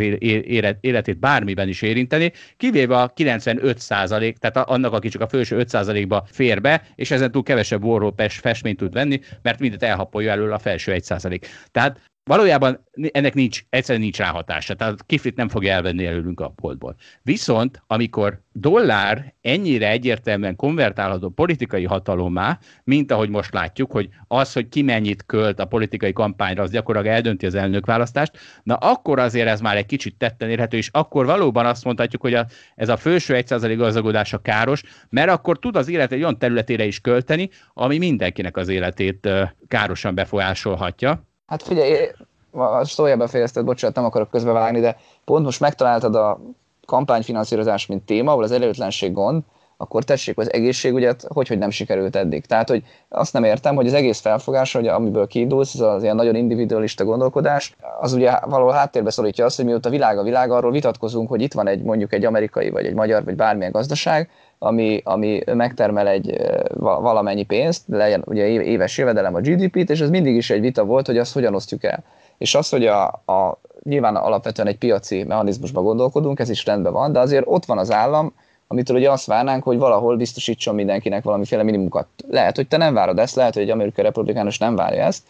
életét bármiben is érinteni, kivéve a 95%, tehát annak, aki csak a felső 5%-ba fér be, és ezen túl kevesebb orrópes festményt tud venni, mert mindet elhapolja elől a felső 1%. Tehát valójában ennek nincs, egyszerűen nincs ráhatása, tehát kiflit nem fogja elvenni előlünk a boltból. Viszont, amikor dollár ennyire egyértelműen konvertálható politikai hatalomá, mint ahogy most látjuk, hogy az, hogy ki mennyit költ a politikai kampányra, az gyakorlatilag eldönti az elnökválasztást, na akkor azért ez már egy kicsit tetten érhető, és akkor valóban azt mondhatjuk, hogy a, ez a főső 1% gazdagodása káros, mert akkor tud az élet egy olyan területére is költeni, ami mindenkinek az életét károsan befolyásolhatja Hát figyelj, a szója befejezted, bocsánat, nem akarok közbevágni, de pont most megtaláltad a kampányfinanszírozás, mint téma, ahol az előtlenség gond, akkor tessék az egészségügyet, hogy, hogy nem sikerült eddig. Tehát, hogy azt nem értem, hogy az egész felfogás, hogy amiből kiindulsz, ez az ilyen nagyon individualista gondolkodás, az ugye való háttérbe szorítja azt, hogy mióta világ a világ, arról vitatkozunk, hogy itt van egy mondjuk egy amerikai, vagy egy magyar, vagy bármilyen gazdaság, ami, ami megtermel egy valamennyi pénzt, legyen ugye éves jövedelem a GDP-t, és ez mindig is egy vita volt, hogy azt hogyan osztjuk el. És az, hogy a, a nyilván alapvetően egy piaci mechanizmusba gondolkodunk, ez is rendben van, de azért ott van az állam, amitől ugye azt várnánk, hogy valahol biztosítson mindenkinek valamiféle minimumokat. Lehet, hogy te nem várod ezt, lehet, hogy egy amerikai republikánus nem várja ezt,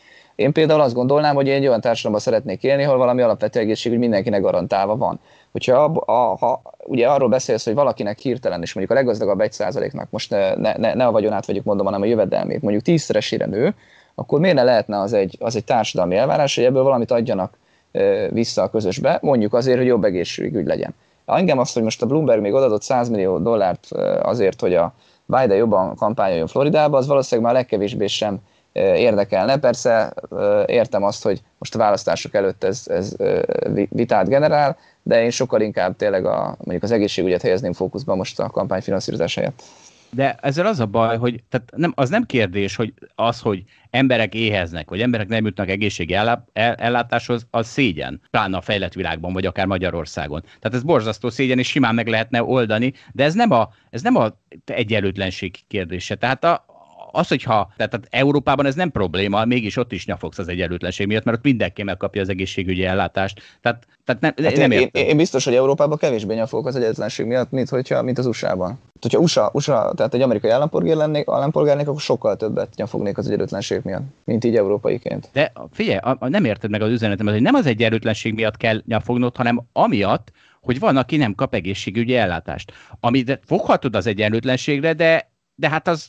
én például azt gondolnám, hogy én egy olyan társadalomban szeretnék élni, ahol valami alapvető egészségügy mindenkinek garantálva van. Hogyha a, a, ha, ugye arról beszélsz, hogy valakinek hirtelen, és mondjuk a leggazdagabb 1%-nak most ne, ne, ne a vagyonát vagyok mondom, hanem a jövedelmét, mondjuk tízszeresére nő, akkor miért ne lehetne az egy, az egy társadalmi elvárás, hogy ebből valamit adjanak vissza a közösbe, mondjuk azért, hogy jobb egészségügy legyen. Engem azt, hogy most a Bloomberg még odadott 100 millió dollárt azért, hogy a Biden jobban kampányoljon Floridába, az valószínűleg már legkevésbé sem érdekelne. Persze értem azt, hogy most a választások előtt ez, ez vitát generál, de én sokkal inkább tényleg a, mondjuk az egészségügyet helyezném fókuszba most a finanszírozása helyett. De ezzel az a baj, hogy tehát nem, az nem kérdés, hogy az, hogy emberek éheznek, vagy emberek nem jutnak egészségi ellátáshoz, az szégyen, pláne a fejlett világban, vagy akár Magyarországon. Tehát ez borzasztó szégyen, és simán meg lehetne oldani, de ez nem a, ez nem a egyenlőtlenség kérdése. Tehát a, az, hogyha tehát, tehát Európában ez nem probléma, mégis ott is nyafogsz az egyenlőtlenség miatt, mert ott mindenki megkapja az egészségügyi ellátást. Tehát, tehát nem, hát nem én, értem. Én, én, biztos, hogy Európában kevésbé nyafogok az egyenlőtlenség miatt, mint, hogyha, mint az USA-ban. Hogyha USA, USA, tehát egy amerikai állampolgár lennék, állampolgárnék, akkor sokkal többet nyafognék az egyenlőtlenség miatt, mint így európaiként. De figyelj, a, a, nem érted meg az üzenetem, hogy nem az egyenlőtlenség miatt kell nyafognod, hanem amiatt, hogy van, aki nem kap egészségügyi ellátást. Amit foghatod az egyenlőtlenségre, de, de hát az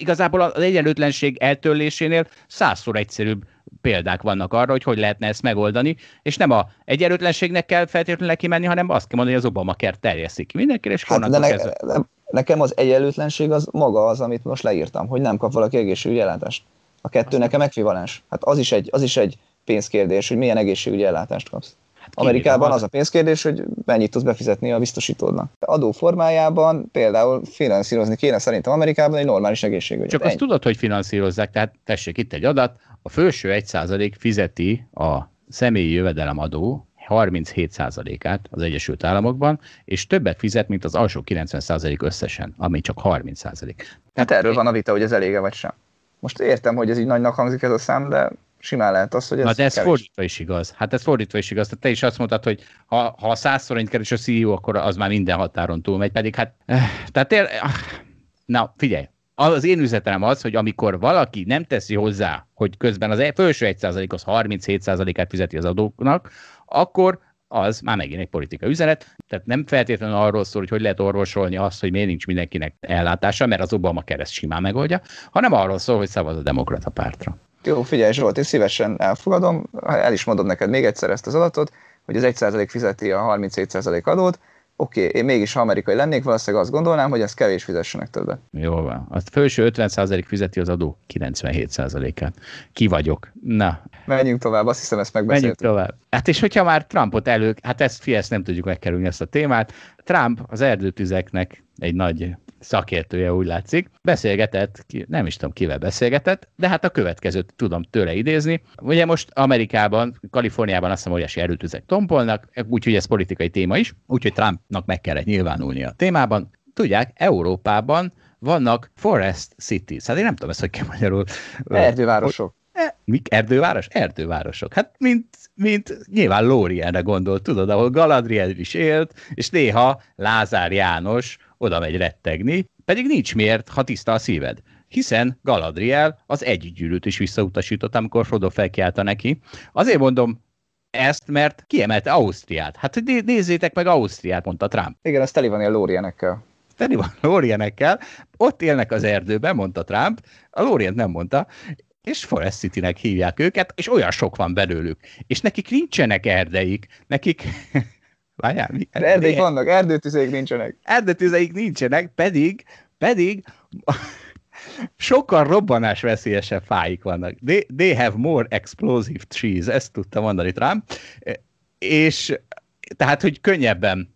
igazából az egyenlőtlenség eltörlésénél százszor egyszerűbb példák vannak arra, hogy hogy lehetne ezt megoldani, és nem a egyenlőtlenségnek kell feltétlenül neki menni, hanem azt kell mondani, hogy az kert terjeszik mindenkire, és hát, de ne, ne, nekem az egyenlőtlenség az maga az, amit most leírtam, hogy nem kap valaki egészségügyi ellátást. A kettő nekem ekvivalens. Hát az is egy, az is egy pénzkérdés, hogy milyen egészségügyi ellátást kapsz. Hát Amerikában az a pénzkérdés, hogy mennyit tudsz befizetni a biztosítódnak. Adó formájában például finanszírozni kéne szerintem Amerikában egy normális egészségügyet. Csak Ennyi. azt tudod, hogy finanszírozzák, tehát tessék itt egy adat, a felső 1% fizeti a személyi jövedelemadó 37%-át az Egyesült Államokban, és többet fizet, mint az alsó 90% összesen, ami csak 30%. Tehát hát erről van a vita, hogy ez elége vagy sem. Most értem, hogy ez így nagynak hangzik ez a szám, de simán lehet az, hogy ez Na de ez keres. fordítva is igaz. Hát ez fordítva is igaz. Tehát te is azt mondtad, hogy ha, ha 100 forint keres a CEO, akkor az már minden határon túl megy, pedig hát, eh, tehát tél, ah, na figyelj, az én üzletem az, hogy amikor valaki nem teszi hozzá, hogy közben az e-, felső 1% az 37%-át fizeti az adóknak, akkor az már megint egy politika üzenet, tehát nem feltétlenül arról szól, hogy hogy lehet orvosolni azt, hogy miért nincs mindenkinek ellátása, mert az Obama kereszt simán megoldja, hanem arról szól, hogy szavaz a demokrata pártra jó, figyelj Zsolt, én szívesen elfogadom, el is mondom neked még egyszer ezt az adatot, hogy az 1% fizeti a 37% adót, oké, okay, én mégis ha amerikai lennék, valószínűleg azt gondolnám, hogy ez kevés fizessenek többet. Jó van. A felső 50% fizeti az adó 97%-át. Ki vagyok? Na. Menjünk tovább, azt hiszem ezt megbeszéltük. Menjünk tovább. Hát és hogyha már Trumpot elő, hát ezt fiesz, nem tudjuk megkerülni ezt a témát. Trump az erdőtüzeknek egy nagy szakértője, úgy látszik. Beszélgetett, nem is tudom kivel beszélgetett, de hát a következőt tudom tőle idézni. Ugye most Amerikában, Kaliforniában azt hiszem óriási erőtüzek tompolnak, úgyhogy ez politikai téma is, úgyhogy Trumpnak meg kellett nyilvánulnia a témában. Tudják, Európában vannak forest cities. Hát én nem tudom ezt, hogy kell magyarul. Erdővárosok. E, mik erdőváros? Erdővárosok. Hát mint, mint nyilván Lórienre gondolt, tudod, ahol Galadriel is élt, és néha Lázár János oda megy rettegni, pedig nincs miért, ha tiszta a szíved. Hiszen Galadriel az együgyűlőt is visszautasított, amikor Frodo felkiálta neki. Azért mondom, ezt, mert kiemelte Ausztriát. Hát hogy nézzétek meg Ausztriát, mondta Trump. Igen, ez teli van ilyen lórienekkel. Teli van lórienekkel, ott élnek az erdőben, mondta Trump, a lórient nem mondta, és Forest city hívják őket, és olyan sok van belőlük. És nekik nincsenek erdeik, nekik Várjál, mi? erdők Milyen? vannak, erdőtüzeik nincsenek. Erdőtüzeik nincsenek, pedig, pedig (laughs) sokkal robbanás veszélyesebb fáik vannak. They, they have more explosive trees, ezt tudta mondani rám. És tehát, hogy könnyebben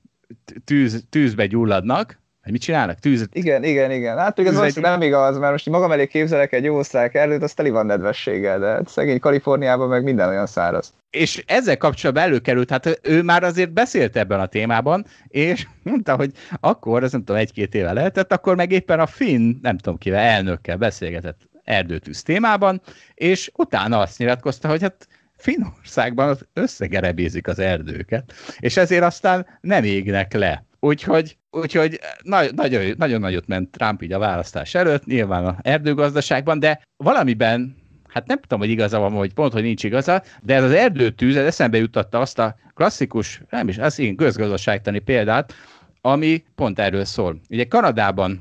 tűz, tűzbe gyulladnak, hogy mit csinálnak? Tűzet? Igen, igen, igen. Hát ez az nem igaz, mert most magam elé képzelek egy osztrák erdőt, az teli van nedvességgel, de hát szegény Kaliforniában meg minden olyan száraz. És ezzel kapcsolatban előkerült, hát ő már azért beszélt ebben a témában, és (laughs) mondta, hogy akkor, ez nem tudom, egy-két éve lehetett, akkor meg éppen a finn, nem tudom kivel, elnökkel beszélgetett erdőtűz témában, és utána azt nyilatkozta, hogy hát Finországban összegerebézik az erdőket, és ezért aztán nem égnek le Úgyhogy, úgyhogy eh, nagyon, nagyon nagyot ment Trump így a választás előtt, nyilván a erdőgazdaságban, de valamiben, hát nem tudom, hogy igaza van, vagy pont, hogy nincs igaza, de ez az erdőtűz, ez eszembe jutatta azt a klasszikus, nem is, az én közgazdaságtani példát, ami pont erről szól. Ugye Kanadában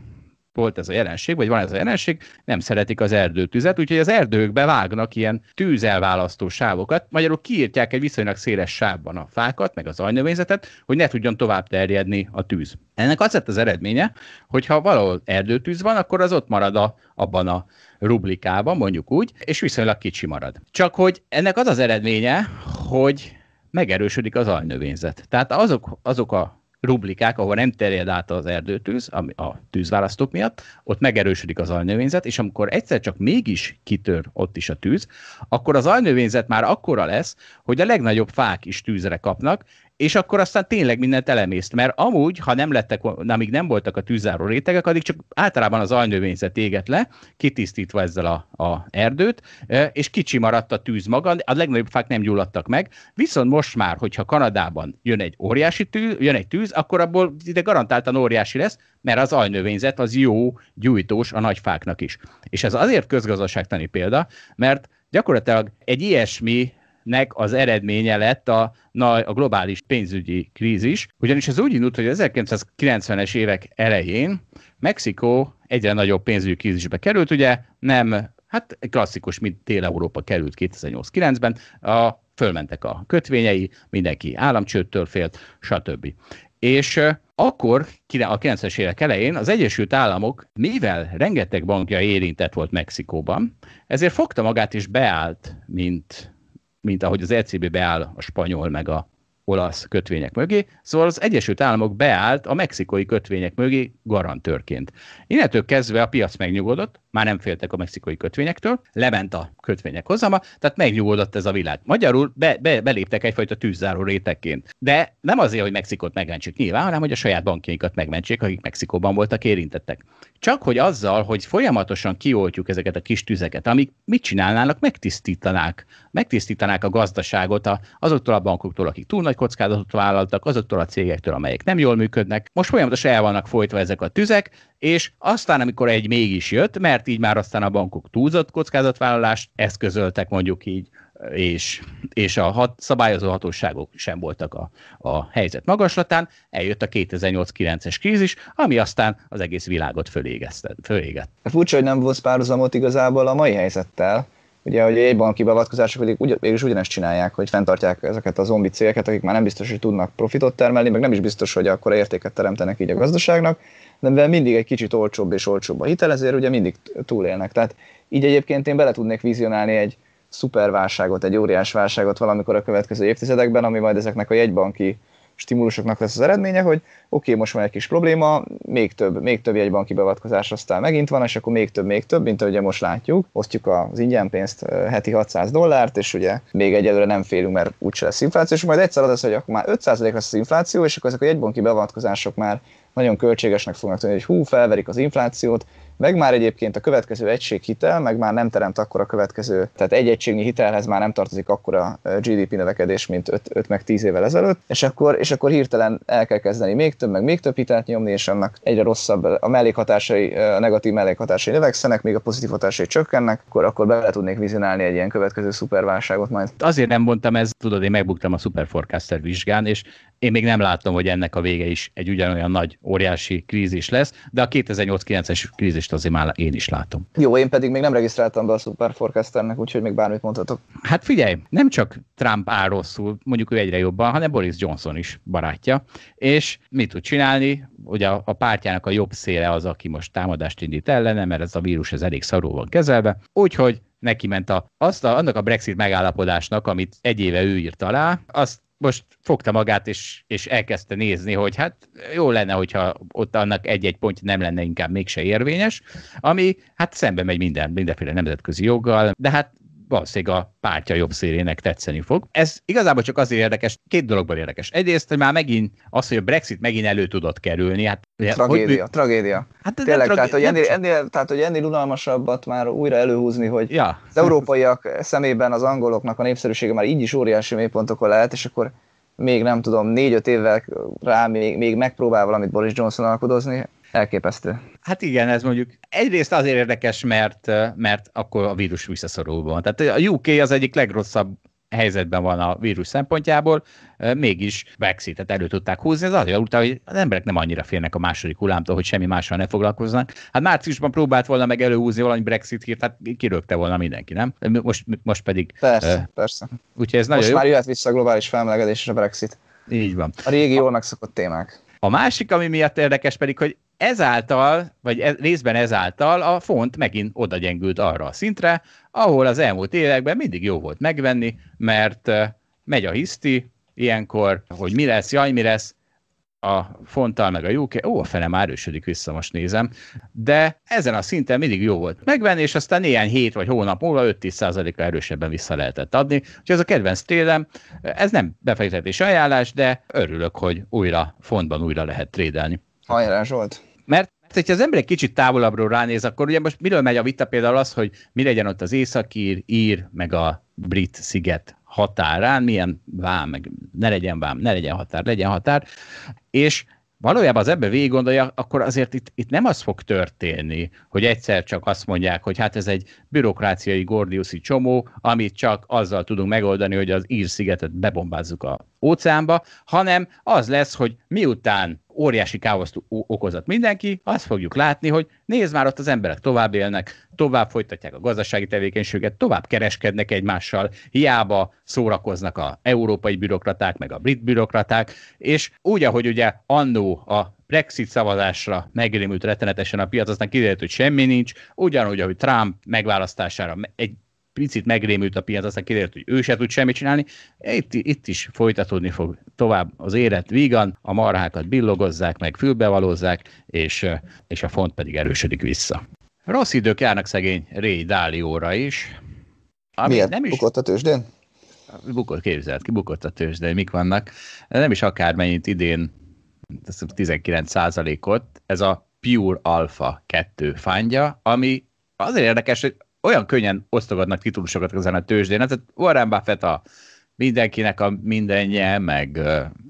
volt ez a jelenség, vagy van ez a jelenség, nem szeretik az erdőtüzet, úgyhogy az erdőkbe vágnak ilyen tűzelválasztó sávokat, magyarul kiírtják egy viszonylag széles sávban a fákat, meg az ajnövényzetet, hogy ne tudjon tovább terjedni a tűz. Ennek az lett az eredménye, hogy ha valahol erdőtűz van, akkor az ott marad a, abban a rublikában, mondjuk úgy, és viszonylag kicsi marad. Csak hogy ennek az az eredménye, hogy megerősödik az alnövényzet. Tehát azok, azok a rublikák, ahol nem terjed át az erdőtűz, a tűzválasztók miatt, ott megerősödik az alnövényzet, és amikor egyszer csak mégis kitör ott is a tűz, akkor az alnövényzet már akkora lesz, hogy a legnagyobb fák is tűzre kapnak, és akkor aztán tényleg mindent elemészt, mert amúgy, ha nem lettek, amíg nem voltak a tűzáró rétegek, addig csak általában az alnövényzet éget le, kitisztítva ezzel a, a erdőt, és kicsi maradt a tűz maga, a legnagyobb fák nem gyulladtak meg, viszont most már, hogyha Kanadában jön egy óriási tűz, jön egy tűz, akkor abból ide garantáltan óriási lesz, mert az alnövényzet az jó gyújtós a nagy fáknak is. És ez azért közgazdaságtani példa, mert gyakorlatilag egy ilyesmi nek az eredménye lett a, a globális pénzügyi krízis, ugyanis ez úgy indult, hogy 1990-es évek elején Mexikó egyre nagyobb pénzügyi krízisbe került, ugye nem, hát klasszikus, mint tél európa került 2008-9-ben, a, fölmentek a kötvényei, mindenki államcsőttől félt, stb. És akkor a 90-es évek elején az Egyesült Államok, mivel rengeteg bankja érintett volt Mexikóban, ezért fogta magát és beállt, mint mint ahogy az ECB beáll a spanyol meg a olasz kötvények mögé, szóval az Egyesült Államok beállt a mexikai kötvények mögé garantőrként. Innentől kezdve a piac megnyugodott, már nem féltek a mexikai kötvényektől, lement a kötvények hozama, tehát megnyugodott ez a világ. Magyarul be, be, beléptek egyfajta tűzzáró rétegként. De nem azért, hogy Mexikót megmentsék nyilván, hanem hogy a saját bankjaikat megmentsék, akik Mexikóban voltak érintettek. Csak hogy azzal, hogy folyamatosan kioltjuk ezeket a kis tüzeket, amik mit csinálnának, megtisztítanák, megtisztítanák a gazdaságot azoktól a bankoktól, akik túl nagy kockázatot vállaltak azoktól a cégektől, amelyek nem jól működnek. Most folyamatosan el vannak folytva ezek a tüzek, és aztán, amikor egy mégis jött, mert így már aztán a bankok túlzott kockázatvállalást eszközöltek mondjuk így, és, és a hat, szabályozó hatóságok sem voltak a, a helyzet magaslatán, eljött a 2008-9-es krízis, ami aztán az egész világot fölégette. fölégett. Furcsa, hogy nem volt párhuzamot igazából a mai helyzettel, ugye hogy banki beavatkozások pedig ugy, mégis ugyanezt csinálják, hogy fenntartják ezeket a zombi cégeket, akik már nem biztos, hogy tudnak profitot termelni, meg nem is biztos, hogy akkor értéket teremtenek így a gazdaságnak, de mivel mindig egy kicsit olcsóbb és olcsóbb a hitel, ezért ugye mindig túlélnek. Tehát így egyébként én bele tudnék vizionálni egy szuperválságot, egy óriás válságot valamikor a következő évtizedekben, ami majd ezeknek a jegybanki stimulusoknak lesz az eredménye, hogy oké, okay, most van egy kis probléma, még több, még több jegybanki beavatkozás aztán megint van, és akkor még több, még több, mint ahogy ugye most látjuk. Osztjuk az pénzt eh, heti 600 dollárt, és ugye még egyelőre nem félünk, mert úgyse lesz infláció, és majd egyszer az lesz, hogy akkor már 5% lesz az infláció, és akkor ezek a jegybanki beavatkozások már nagyon költségesnek fognak tűnni, hogy hú, felverik az inflációt, meg már egyébként a következő egység hitel, meg már nem teremt akkor a következő, tehát egy egységnyi hitelhez már nem tartozik akkora GDP növekedés, mint 5, 5 meg 10 évvel ezelőtt, és akkor, és akkor hirtelen el kell kezdeni még több, meg még több hitelt nyomni, és annak egyre rosszabb a mellékhatásai, a negatív mellékhatásai növekszenek, még a pozitív hatásai csökkennek, akkor, akkor bele tudnék vizionálni egy ilyen következő szuperválságot majd. Azért nem mondtam ezt, tudod, én megbuktam a Superforecaster vizsgán, és én még nem látom, hogy ennek a vége is egy ugyanolyan nagy, óriási krízis lesz, de a 2008-9-es krízis megjelenést azért már én is látom. Jó, én pedig még nem regisztráltam be a Super Forecasternek, úgyhogy még bármit mondhatok. Hát figyelj, nem csak Trump áll rosszul, mondjuk ő egyre jobban, hanem Boris Johnson is barátja, és mit tud csinálni? Ugye a, a pártjának a jobb széle az, aki most támadást indít ellene, mert ez a vírus ez elég szarul van kezelve, úgyhogy neki ment a, azt a, annak a Brexit megállapodásnak, amit egy éve ő írt alá, azt most fogta magát, és, és elkezdte nézni, hogy hát jó lenne, hogyha ott annak egy-egy pontja nem lenne inkább mégse érvényes, ami hát szembe megy minden, mindenféle nemzetközi joggal, de hát valószínűleg a pártja jobb szélének tetszeni fog. Ez igazából csak azért érdekes, két dologban érdekes. Egyrészt, hogy már megint az, hogy a Brexit megint elő tudott kerülni. Hát, tragédia, hogy... tragédia. Hát Tényleg, tragédia, tehát, hogy ennél, ennél, tehát, hogy ennél unalmasabbat már újra előhúzni, hogy ja. az európaiak szemében az angoloknak a népszerűsége már így is óriási mélypontokon lehet, és akkor még nem tudom, négy-öt évvel rá még, még megpróbál valamit Boris Johnson alkodozni, Elképesztő. Hát igen, ez mondjuk egyrészt azért érdekes, mert, mert akkor a vírus van. Tehát a UK az egyik legrosszabb helyzetben van a vírus szempontjából, mégis Brexitet elő tudták húzni, ez azért utána, hogy az emberek nem annyira félnek a második hullámtól, hogy semmi mással ne foglalkoznak. Hát márciusban próbált volna meg előhúzni valami Brexit hírt, hát kirögte volna mindenki, nem? Most, most pedig... Persze, uh, persze. Úgyhogy ez nagyon most jó. már jöhet vissza a globális felmelegedés és a Brexit. Így van. A régi jól megszokott témák. A másik, ami miatt érdekes pedig, hogy ezáltal, vagy ez, részben ezáltal a font megint oda gyengült arra a szintre, ahol az elmúlt években mindig jó volt megvenni, mert megy a hiszti ilyenkor, hogy mi lesz, jaj, mi lesz, a fonttal meg a UK, ó, a már erősödik vissza, most nézem, de ezen a szinten mindig jó volt megvenni, és aztán néhány hét vagy hónap múlva 5-10%-a erősebben vissza lehetett adni, úgyhogy ez a kedvenc trédem, ez nem befektetés ajánlás, de örülök, hogy újra fontban újra lehet trédelni. Hajrá Zsolt! Mert mert hogyha az ember egy kicsit távolabbról ránéz, akkor ugye most miről megy a vita például az, hogy mi legyen ott az északír, ír, meg a brit sziget határán, milyen vám, meg ne legyen vám, ne legyen határ, legyen határ, és valójában az ember végig gondolja, akkor azért itt, itt nem az fog történni, hogy egyszer csak azt mondják, hogy hát ez egy bürokráciai gordiuszi csomó, amit csak azzal tudunk megoldani, hogy az ír szigetet bebombázzuk a óceánba, hanem az lesz, hogy miután óriási káoszt okozott mindenki, azt fogjuk látni, hogy nézd már ott az emberek tovább élnek, tovább folytatják a gazdasági tevékenységet, tovább kereskednek egymással, hiába szórakoznak a európai bürokraták, meg a brit bürokraták, és úgy, ahogy ugye annó a Brexit szavazásra megrémült rettenetesen a piac, aztán kiderült, hogy semmi nincs, ugyanúgy, ahogy Trump megválasztására egy picit megrémült a piac, aztán kiderült, hogy ő se tud semmit csinálni. E, itt, itt is folytatódni fog tovább az élet vígan, a marhákat billogozzák, meg fülbevalózzák és, és a font pedig erősödik vissza. Rossz idők járnak szegény Ray Dálióra is. Ami Miért? Nem is... Bukott a tőzsdén? Bukott, képzelt ki, bukott a tőzsdén, mik vannak. Nem is akármennyit idén, 19 százalékot ez a Pure Alpha 2 fánja, ami azért érdekes, hogy olyan könnyen osztogatnak titulusokat ezen a tőzsdén. Hát, hát Warren Buffett a mindenkinek a mindenje, meg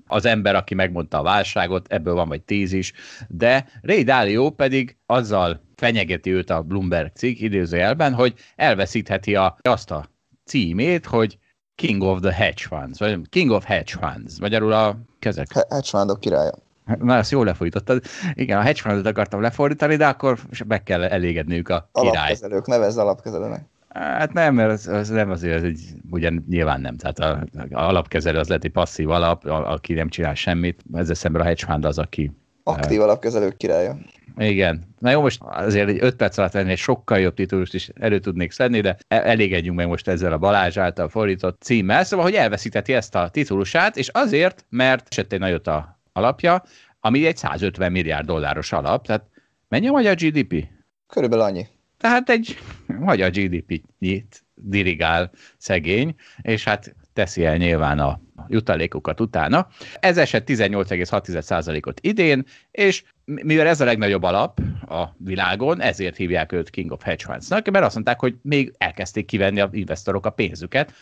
az ember, aki megmondta a válságot, ebből van vagy tíz is, de Ray Dalio pedig azzal fenyegeti őt a Bloomberg cikk idézőjelben, hogy elveszítheti a, azt a címét, hogy King of the Hedge Funds, vagy King of Hedge Funds, magyarul a kezek. Hedge Fundok királya. (laughs) Na, ezt jól lefordítottad. Igen, a hedge akartam lefordítani, de akkor meg kell elégedniük a király. Alapkezelők, nevezz alapkezelőnek. Hát nem, mert az, az nem azért, az egy, ugyan nyilván nem. Tehát a, a alapkezelő az lehet egy passzív alap, a, aki nem csinál semmit, ezzel szemben a hedge az, aki... Aktív alapkezelők királya. Igen. Na jó, most azért egy öt perc alatt lenni egy sokkal jobb titulust is elő tudnék szedni, de e- elégedjünk meg most ezzel a Balázs által fordított címmel. Szóval, hogy elveszíteti ezt a titulusát, és azért, mert esett egy nagyot a alapja, ami egy 150 milliárd dolláros alap, tehát mennyi a magyar GDP? Körülbelül annyi. Tehát egy magyar GDP-nyit dirigál szegény, és hát teszi el nyilván a jutalékukat utána. Ez esett 18,6%-ot idén, és mivel ez a legnagyobb alap a világon, ezért hívják őt King of Hedge Funds-nak, mert azt mondták, hogy még elkezdték kivenni a investorok a pénzüket,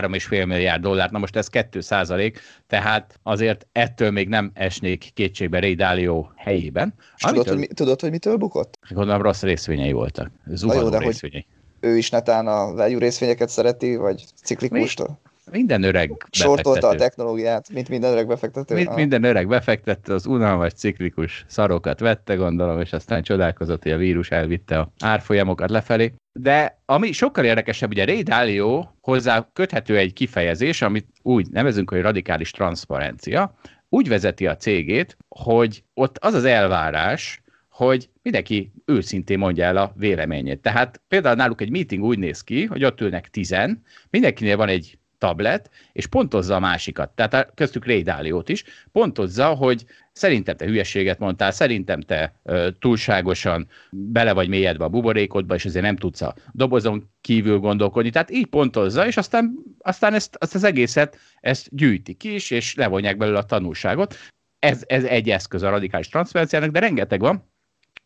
3,5 milliárd dollár, na most ez 2 százalék, tehát azért ettől még nem esnék kétségbe Ray Dalio helyében. amitől... tudod, hogy mi, tudod, hogy mitől bukott? Gondolom rossz részvényei voltak, zuhanó jó, részvényei. Hogy ő is netán a value részvényeket szereti, vagy ciklikustól? Minden öreg Sortolta a technológiát, mint minden öreg befektető. Mint ah. minden öreg befektető, az unalmas ciklikus szarokat vette, gondolom, és aztán csodálkozott, hogy a vírus elvitte a árfolyamokat lefelé. De ami sokkal érdekesebb, ugye Ray Dalio hozzá köthető egy kifejezés, amit úgy nevezünk, hogy radikális transzparencia, úgy vezeti a cégét, hogy ott az az elvárás, hogy mindenki őszintén mondja el a véleményét. Tehát például náluk egy meeting úgy néz ki, hogy ott ülnek tizen, mindenkinél van egy tablet, és pontozza a másikat, tehát köztük Ray is, pontozza, hogy szerintem te hülyeséget mondtál, szerintem te ö, túlságosan bele vagy mélyedve a buborékodba, és ezért nem tudsz a dobozon kívül gondolkodni. Tehát így pontozza, és aztán, aztán ezt, azt az egészet ezt gyűjtik is, és levonják belőle a tanulságot. Ez, ez egy eszköz a radikális transzferenciának, de rengeteg van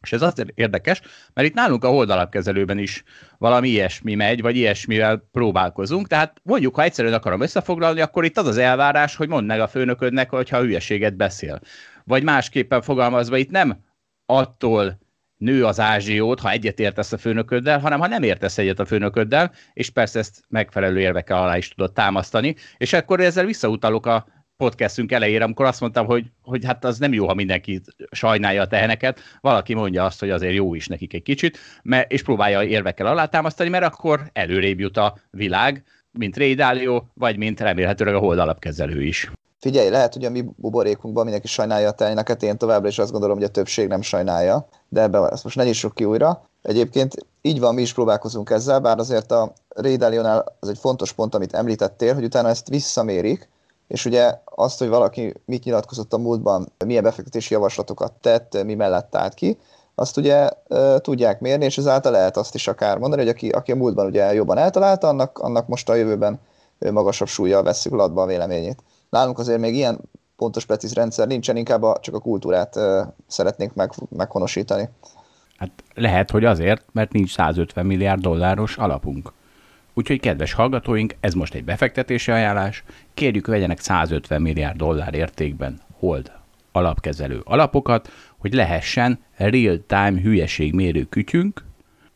és ez azért érdekes, mert itt nálunk a oldalakkezelőben is valami ilyesmi megy, vagy ilyesmivel próbálkozunk. Tehát mondjuk, ha egyszerűen akarom összefoglalni, akkor itt az az elvárás, hogy mondd meg a főnöködnek, hogyha a hülyeséget beszél. Vagy másképpen fogalmazva, itt nem attól nő az ázsiót, ha egyet értesz a főnököddel, hanem ha nem értesz egyet a főnököddel, és persze ezt megfelelő érvekkel alá is tudod támasztani, és akkor ezzel visszautalok a podcastünk elejére, amikor azt mondtam, hogy, hogy hát az nem jó, ha mindenki sajnálja a teheneket, valaki mondja azt, hogy azért jó is nekik egy kicsit, mert, és próbálja érvekkel alátámasztani, mert akkor előrébb jut a világ, mint Ray Dalio, vagy mint remélhetőleg a holdalapkezelő is. Figyelj, lehet, hogy a mi buborékunkban mindenki sajnálja a teheneket, én továbbra is azt gondolom, hogy a többség nem sajnálja, de ebbe ezt most ne nyissuk ki újra. Egyébként így van, mi is próbálkozunk ezzel, bár azért a Ray Dalionál az egy fontos pont, amit említettél, hogy utána ezt visszamérik, és ugye azt, hogy valaki mit nyilatkozott a múltban, milyen befektetési javaslatokat tett, mi mellett állt ki, azt ugye e, tudják mérni, és ezáltal lehet azt is akár mondani, hogy aki, aki a múltban ugye jobban eltalálta, annak, annak most a jövőben magasabb súlyjal veszik latba a véleményét. Nálunk azért még ilyen pontos precíz rendszer nincsen, inkább a, csak a kultúrát e, szeretnénk meg, meghonosítani. Hát lehet, hogy azért, mert nincs 150 milliárd dolláros alapunk. Úgyhogy kedves hallgatóink, ez most egy befektetési ajánlás. Kérjük, vegyenek 150 milliárd dollár értékben hold alapkezelő alapokat, hogy lehessen real-time hülyeségmérő kütyünk,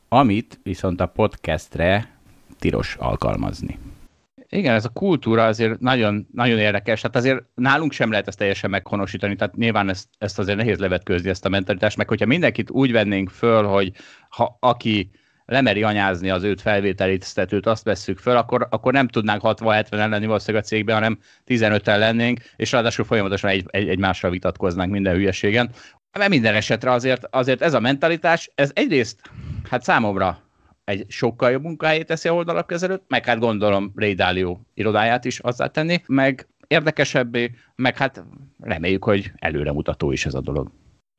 amit viszont a podcastre tilos alkalmazni. Igen, ez a kultúra azért nagyon, nagyon érdekes. Hát azért nálunk sem lehet ezt teljesen meghonosítani, tehát nyilván ezt, ezt azért nehéz levetkőzni, ezt a mentalitást, meg hogyha mindenkit úgy vennénk föl, hogy ha aki lemeri anyázni az őt felvételítőt, azt vesszük föl, akkor, akkor nem tudnánk 60-70-en lenni valószínűleg a cégben, hanem 15-en lennénk, és ráadásul folyamatosan egy, egy, egymással vitatkoznánk minden hülyeségen. Mert minden esetre azért, azért ez a mentalitás, ez egyrészt, hát számomra egy sokkal jobb munkahelyét teszi a oldalak kezelőt, meg hát gondolom Ray Dalio irodáját is azzá tenni, meg érdekesebbé, meg hát reméljük, hogy előremutató is ez a dolog.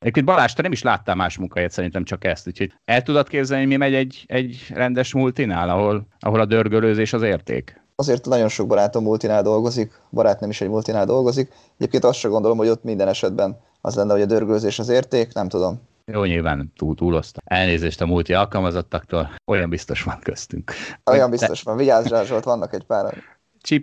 Egyébként Balázs, te nem is láttál más munkahelyet szerintem csak ezt, úgyhogy el tudod képzelni, mi megy egy, egy rendes multinál, ahol, ahol a dörgölőzés az érték? Azért nagyon sok barátom multinál dolgozik, barát nem is egy multinál dolgozik. Egyébként azt sem gondolom, hogy ott minden esetben az lenne, hogy a dörgölőzés az érték, nem tudom. Jó, nyilván túl túloztam. Elnézést a múlti alkalmazottaktól, olyan biztos van köztünk. Olyan biztos van, vigyázz rá, Zsolt, vannak egy pár.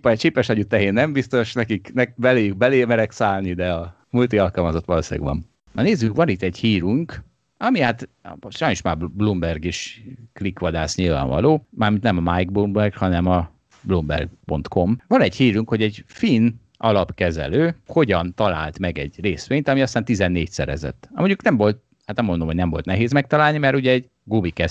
egy csípes együtt tehén nem biztos, nekik, nek, beléjük belé merek szállni, de a multi alkalmazott valószínűleg van. Na nézzük, van itt egy hírunk, ami hát sajnos már Bloomberg is klikvadász nyilvánvaló, mármint nem a Mike Bloomberg, hanem a bloomberg.com. Van egy hírünk, hogy egy finn alapkezelő hogyan talált meg egy részvényt, ami aztán 14 szerezett. Mondjuk nem volt, hát nem mondom, hogy nem volt nehéz megtalálni, mert ugye egy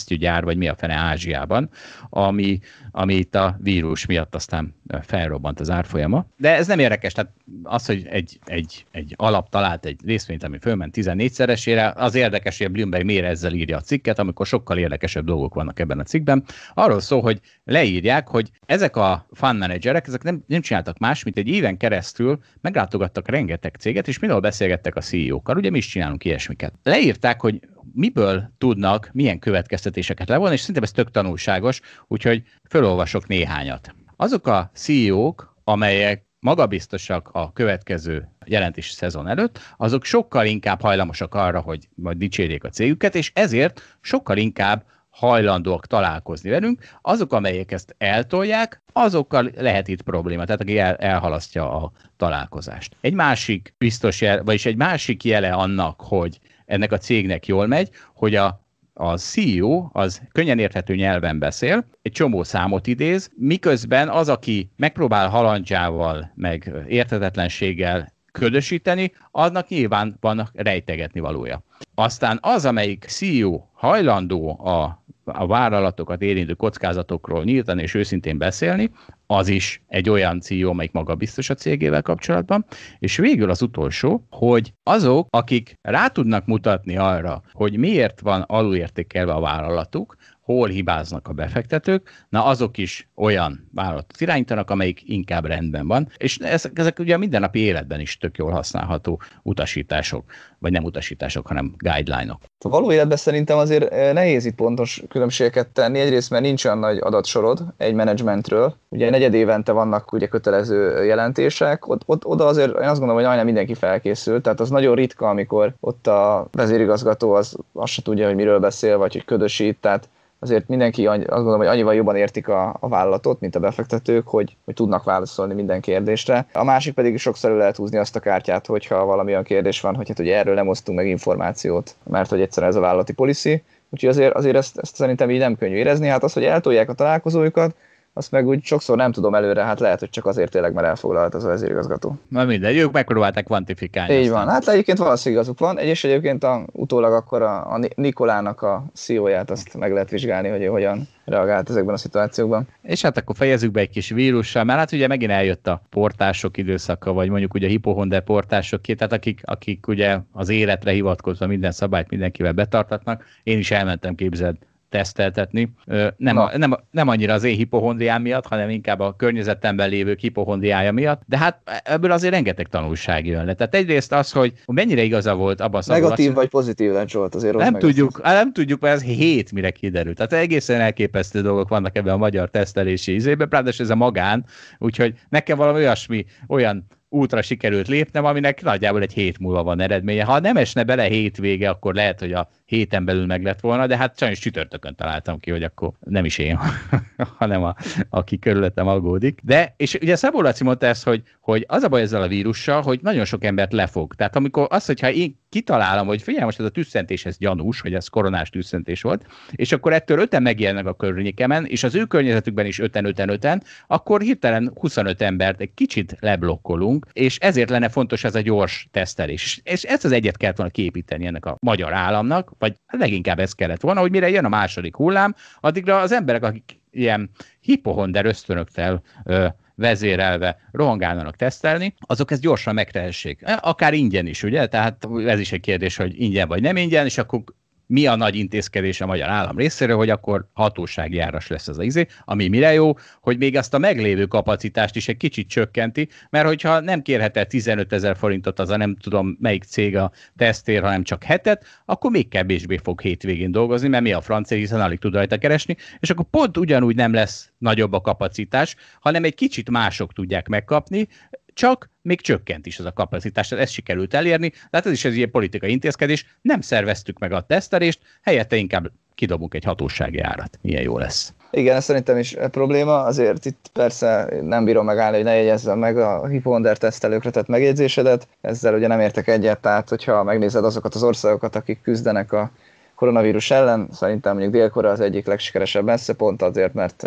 gyár, vagy mi a fene Ázsiában, ami, ami itt a vírus miatt aztán felrobbant az árfolyama. De ez nem érdekes, tehát az, hogy egy, egy, egy alap talált egy részvényt, ami fölment 14-szeresére, az érdekes, hogy a Bloomberg miért ezzel írja a cikket, amikor sokkal érdekesebb dolgok vannak ebben a cikkben. Arról szó, hogy leírják, hogy ezek a fund managerek, ezek nem, nem csináltak más, mint egy éven keresztül meglátogattak rengeteg céget, és mindenhol beszélgettek a CEO-kkal, ugye mi is csinálunk ilyesmiket. Leírták, hogy miből tudnak milyen következtetéseket levonni, és szerintem ez tök tanulságos, úgyhogy felolvasok néhányat. Azok a CEO-k, amelyek magabiztosak a következő jelentés szezon előtt, azok sokkal inkább hajlamosak arra, hogy majd dicsérjék a céljukat, és ezért sokkal inkább hajlandóak találkozni velünk. Azok, amelyek ezt eltolják, azokkal lehet itt probléma, tehát aki el, elhalasztja a találkozást. Egy másik biztos jel, vagyis egy másik jele annak, hogy ennek a cégnek jól megy, hogy a a CEO az könnyen érthető nyelven beszél, egy csomó számot idéz, miközben az, aki megpróbál halandzsával, meg értetetlenséggel ködösíteni, annak nyilván vannak rejtegetni valója. Aztán az, amelyik CEO hajlandó a a vállalatokat érintő kockázatokról nyíltan és őszintén beszélni, az is egy olyan CEO, amelyik maga biztos a cégével kapcsolatban. És végül az utolsó, hogy azok, akik rá tudnak mutatni arra, hogy miért van alulértékelve a vállalatuk, hol hibáznak a befektetők, na azok is olyan vállalatot irányítanak, amelyik inkább rendben van, és ezek, ezek ugye a mindennapi életben is tök jól használható utasítások, vagy nem utasítások, hanem guideline-ok. -ok. való életben szerintem azért eh, nehéz itt pontos különbségeket tenni, egyrészt mert nincs olyan nagy adatsorod egy menedzsmentről, ugye negyed évente vannak ugye kötelező jelentések, ott, ott, oda azért én azt gondolom, hogy majdnem mindenki felkészült, tehát az nagyon ritka, amikor ott a vezérigazgató az azt se tudja, hogy miről beszél, vagy hogy ködösít, tehát azért mindenki azt gondolom, hogy annyival jobban értik a, a vállalatot, mint a befektetők, hogy, hogy tudnak válaszolni minden kérdésre. A másik pedig sokszor lehet húzni azt a kártyát, hogyha valamilyen kérdés van, hogy hát ugye erről nem osztunk meg információt, mert hogy egyszerűen ez a vállalati policy. Úgyhogy azért, azért ezt, ezt szerintem így nem könnyű érezni. Hát az, hogy eltolják a találkozójukat, azt meg úgy sokszor nem tudom előre, hát lehet, hogy csak azért tényleg, mert elfoglalt az vezérigazgató. Na minden, ők megpróbálták kvantifikálni. Így aztán. van, hát egyébként valószínűleg igazuk van, és egyébként a, utólag akkor a, a Nikolának a CEO-ját azt meg lehet vizsgálni, hogy ő hogyan reagált ezekben a szituációkban. És hát akkor fejezzük be egy kis vírussal, mert hát ugye megint eljött a portások időszaka, vagy mondjuk ugye a hipohonde portások, tehát akik, akik ugye az életre hivatkozva minden szabályt mindenkivel betartatnak. Én is elmentem, képzeld, teszteltetni. Nem, a, nem, nem annyira az én hipohondriám miatt, hanem inkább a környezetemben lévő hipohondriája miatt, de hát ebből azért rengeteg tanulság jön le. Tehát egyrészt az, hogy mennyire igaza volt abban a Negatív vagy pozitív lencs volt azért. Nem tudjuk, az. nem tudjuk, mert ez hét mire kiderült. Tehát egészen elképesztő dolgok vannak ebben a magyar tesztelési izében, ráadásul ez a magán, úgyhogy nekem valami olyasmi, olyan útra sikerült lépnem, aminek nagyjából egy hét múlva van eredménye. Ha nem esne bele hétvége, akkor lehet, hogy a héten belül meg lett volna, de hát sajnos csütörtökön találtam ki, hogy akkor nem is én, (laughs) hanem a, aki körülöttem aggódik. De, és ugye Szabó Laci mondta ezt, hogy, hogy az a baj ezzel a vírussal, hogy nagyon sok embert lefog. Tehát amikor az, hogyha én kitalálom, hogy figyelj, most ez a tüsszentés, ez gyanús, hogy ez koronás tüsszentés volt, és akkor ettől öten megjelennek a környékemen, és az ő környezetükben is öten, öten, öten, akkor hirtelen 25 embert egy kicsit leblokkolunk, és ezért lenne fontos ez a gyors tesztelés. És ezt az egyet kellett volna képíteni ennek a magyar államnak, vagy hát leginkább ez kellett volna, hogy mire jön a második hullám, addigra az emberek, akik ilyen hipohonder ösztönöktel ö, vezérelve rohangálnának tesztelni, azok ezt gyorsan megtehessék. E, akár ingyen is, ugye? Tehát ez is egy kérdés, hogy ingyen vagy nem ingyen, és akkor mi a nagy intézkedés a magyar állam részéről, hogy akkor hatósági áras lesz az izé, ami mire jó, hogy még azt a meglévő kapacitást is egy kicsit csökkenti, mert hogyha nem kérhet el 15 ezer forintot az a nem tudom melyik cég a tesztér, hanem csak hetet, akkor még kevésbé fog hétvégén dolgozni, mert mi a francia, hiszen alig tud rajta keresni, és akkor pont ugyanúgy nem lesz nagyobb a kapacitás, hanem egy kicsit mások tudják megkapni, csak még csökkent is ez a kapacitás, tehát ezt sikerült elérni, tehát ez is egy ilyen politikai intézkedés, nem szerveztük meg a tesztelést, helyette inkább kidobunk egy hatósági árat, milyen jó lesz. Igen, ez szerintem is probléma, azért itt persze nem bírom megállni, hogy ne jegyezzem meg a hiponder tesztelőkre tett megjegyzésedet, ezzel ugye nem értek egyet, tehát hogyha megnézed azokat az országokat, akik küzdenek a koronavírus ellen, szerintem mondjuk dél az egyik legsikeresebb messze, pont azért, mert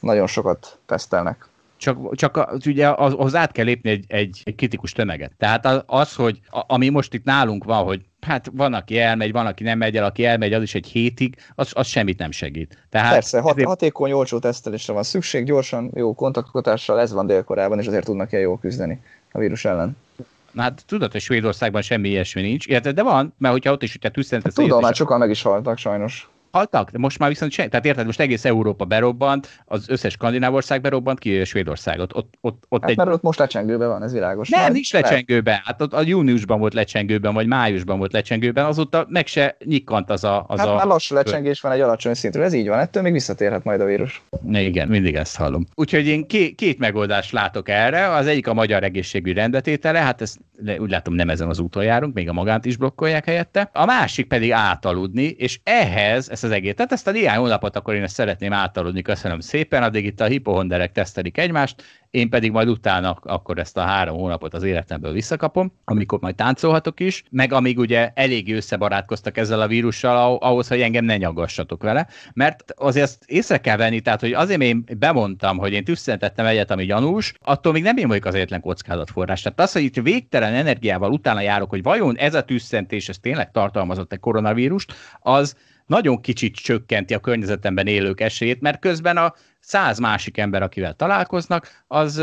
nagyon sokat tesztelnek csak, csak az, ugye az, az át kell lépni egy, egy, egy kritikus tömeget. Tehát az, az hogy a, ami most itt nálunk van, hogy hát van, aki elmegy, van, aki nem megy el, aki elmegy, az is egy hétig, az, az semmit nem segít. Tehát Persze, hat, ezért... hatékony, olcsó tesztelésre van szükség, gyorsan, jó kontaktkotással, ez van délkorában, és azért tudnak ilyen jól küzdeni a vírus ellen. Na hát tudod, hogy Svédországban semmi ilyesmi nincs, érted? de van, mert hogyha ott is, hogyha tüsszentetsz... Hát, tudom, már hát sokan meg is haltak sajnos haltak, de most már viszont se, tehát érted, most egész Európa berobbant, az összes ország berobbant, ki Svédországot. Ott, ott, ott hát, egy... Mert ott most lecsengőben van, ez világos. Nem, nincs lecsengőben. Hát ott a júniusban volt lecsengőben, vagy májusban volt lecsengőben, azóta meg se nyikkant az a... Az hát a... már lassú lecsengés van egy alacsony szintről, ez így van, ettől még visszatérhet majd a vírus. Igen, mindig ezt hallom. Úgyhogy én két, két megoldást látok erre, az egyik a magyar egészségügy rendetétele, hát ezt úgy látom nem ezen az úton járunk, még a magánt is blokkolják helyette. A másik pedig átaludni, és ehhez, ezt az egész. Tehát ezt a néhány hónapot akkor én ezt szeretném átaludni, köszönöm szépen, addig itt a hipohonderek tesztelik egymást, én pedig majd utána akkor ezt a három hónapot az életemből visszakapom, amikor majd táncolhatok is, meg amíg ugye eléggé összebarátkoztak ezzel a vírussal, ahhoz, hogy engem ne nyagassatok vele, mert azért ezt észre kell venni, tehát hogy azért én bemondtam, hogy én tüsszentettem egyet, ami gyanús, attól még nem én vagyok az egyetlen kockázatforrás. Tehát az, hogy itt végtelen energiával utána járok, hogy vajon ez a tüsszentés, ez tényleg tartalmazott-e koronavírust, az nagyon kicsit csökkenti a környezetemben élők esélyét, mert közben a száz másik ember, akivel találkoznak, az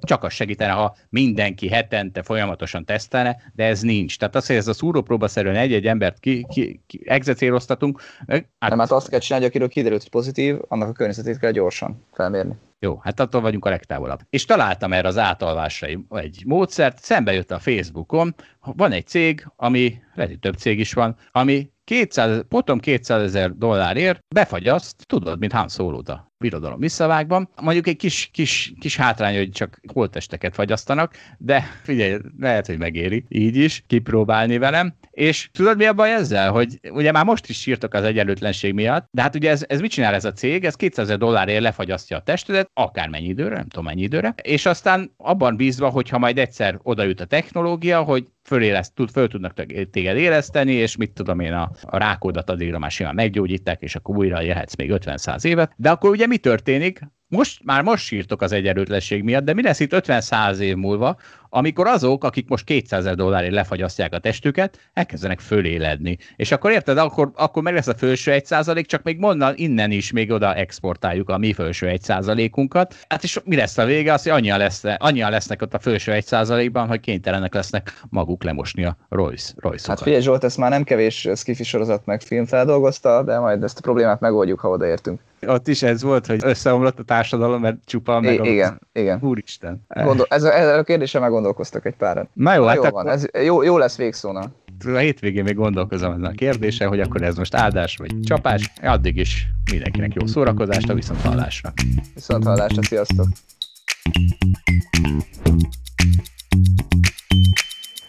csak az segítene, ha mindenki hetente folyamatosan tesztelne, de ez nincs. Tehát az, hogy ez a szerűen egy-egy embert ki, ki, ki execéroztatunk. Hát... Nem, hát azt kell csinálni, akiről kiderült, hogy pozitív, annak a környezetét kell gyorsan felmérni. Jó, hát attól vagyunk a legtávolabb. És találtam erre az átalvásra egy módszert, szembe jött a Facebookon, van egy cég, ami, lehet, több cég is van, ami 200, potom 200 ezer dollárért befagyaszt, tudod, mint Han solo a birodalom visszavágban. Mondjuk egy kis, kis, kis hátrány, hogy csak holtesteket fagyasztanak, de figyelj, lehet, hogy megéri így is kipróbálni velem. És tudod, mi a baj ezzel? Hogy ugye már most is sírtak az egyenlőtlenség miatt, de hát ugye ez, ez mit csinál ez a cég? Ez 200 ezer dollárért lefagyasztja a testedet, akár mennyi időre, nem tudom mennyi időre, és aztán abban bízva, hogy ha majd egyszer oda a technológia, hogy föléleszt, tud, föl tudnak téged éleszteni, és mit tudom én, a, a rákódat addigra már simán meggyógyítják, és akkor újra élhetsz még 50-100 évet. De akkor ugye mi történik? most, már most sírtok az egyenlőtlenség miatt, de mi lesz itt 50-100 év múlva, amikor azok, akik most 200 ezer dollárért lefagyasztják a testüket, elkezdenek föléledni. És akkor érted, akkor, akkor meg lesz a felső 1 százalék, csak még mondan innen is még oda exportáljuk a mi felső 1 százalékunkat. Hát és mi lesz a vége? Az, hogy annyian, lesz, annyian lesznek ott a felső 1 százalékban, hogy kénytelenek lesznek maguk lemosni a Royce, royce Hát figyelj Zsolt, ezt már nem kevés skifi sorozat meg film feldolgozta, de majd ezt a problémát megoldjuk, ha odaértünk. Ott is ez volt, hogy összeomlott a társadalom, mert csupa meg. I- igen, igen. Úristen. Gondol, ez, a, ez a meg meggondolkoztak egy párat. Na jó, Na, hát jó, akkor... van. Ez jó, jó lesz végszóna. A hétvégén még gondolkozom ezen a kérdéssel, hogy akkor ez most áldás vagy csapás. Addig is mindenkinek jó szórakozást, a viszont hallásra. Viszont hallásra, sziasztok!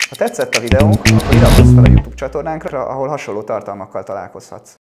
Ha tetszett a videónk, akkor iratkozz fel a YouTube csatornánkra, ahol hasonló tartalmakkal találkozhatsz.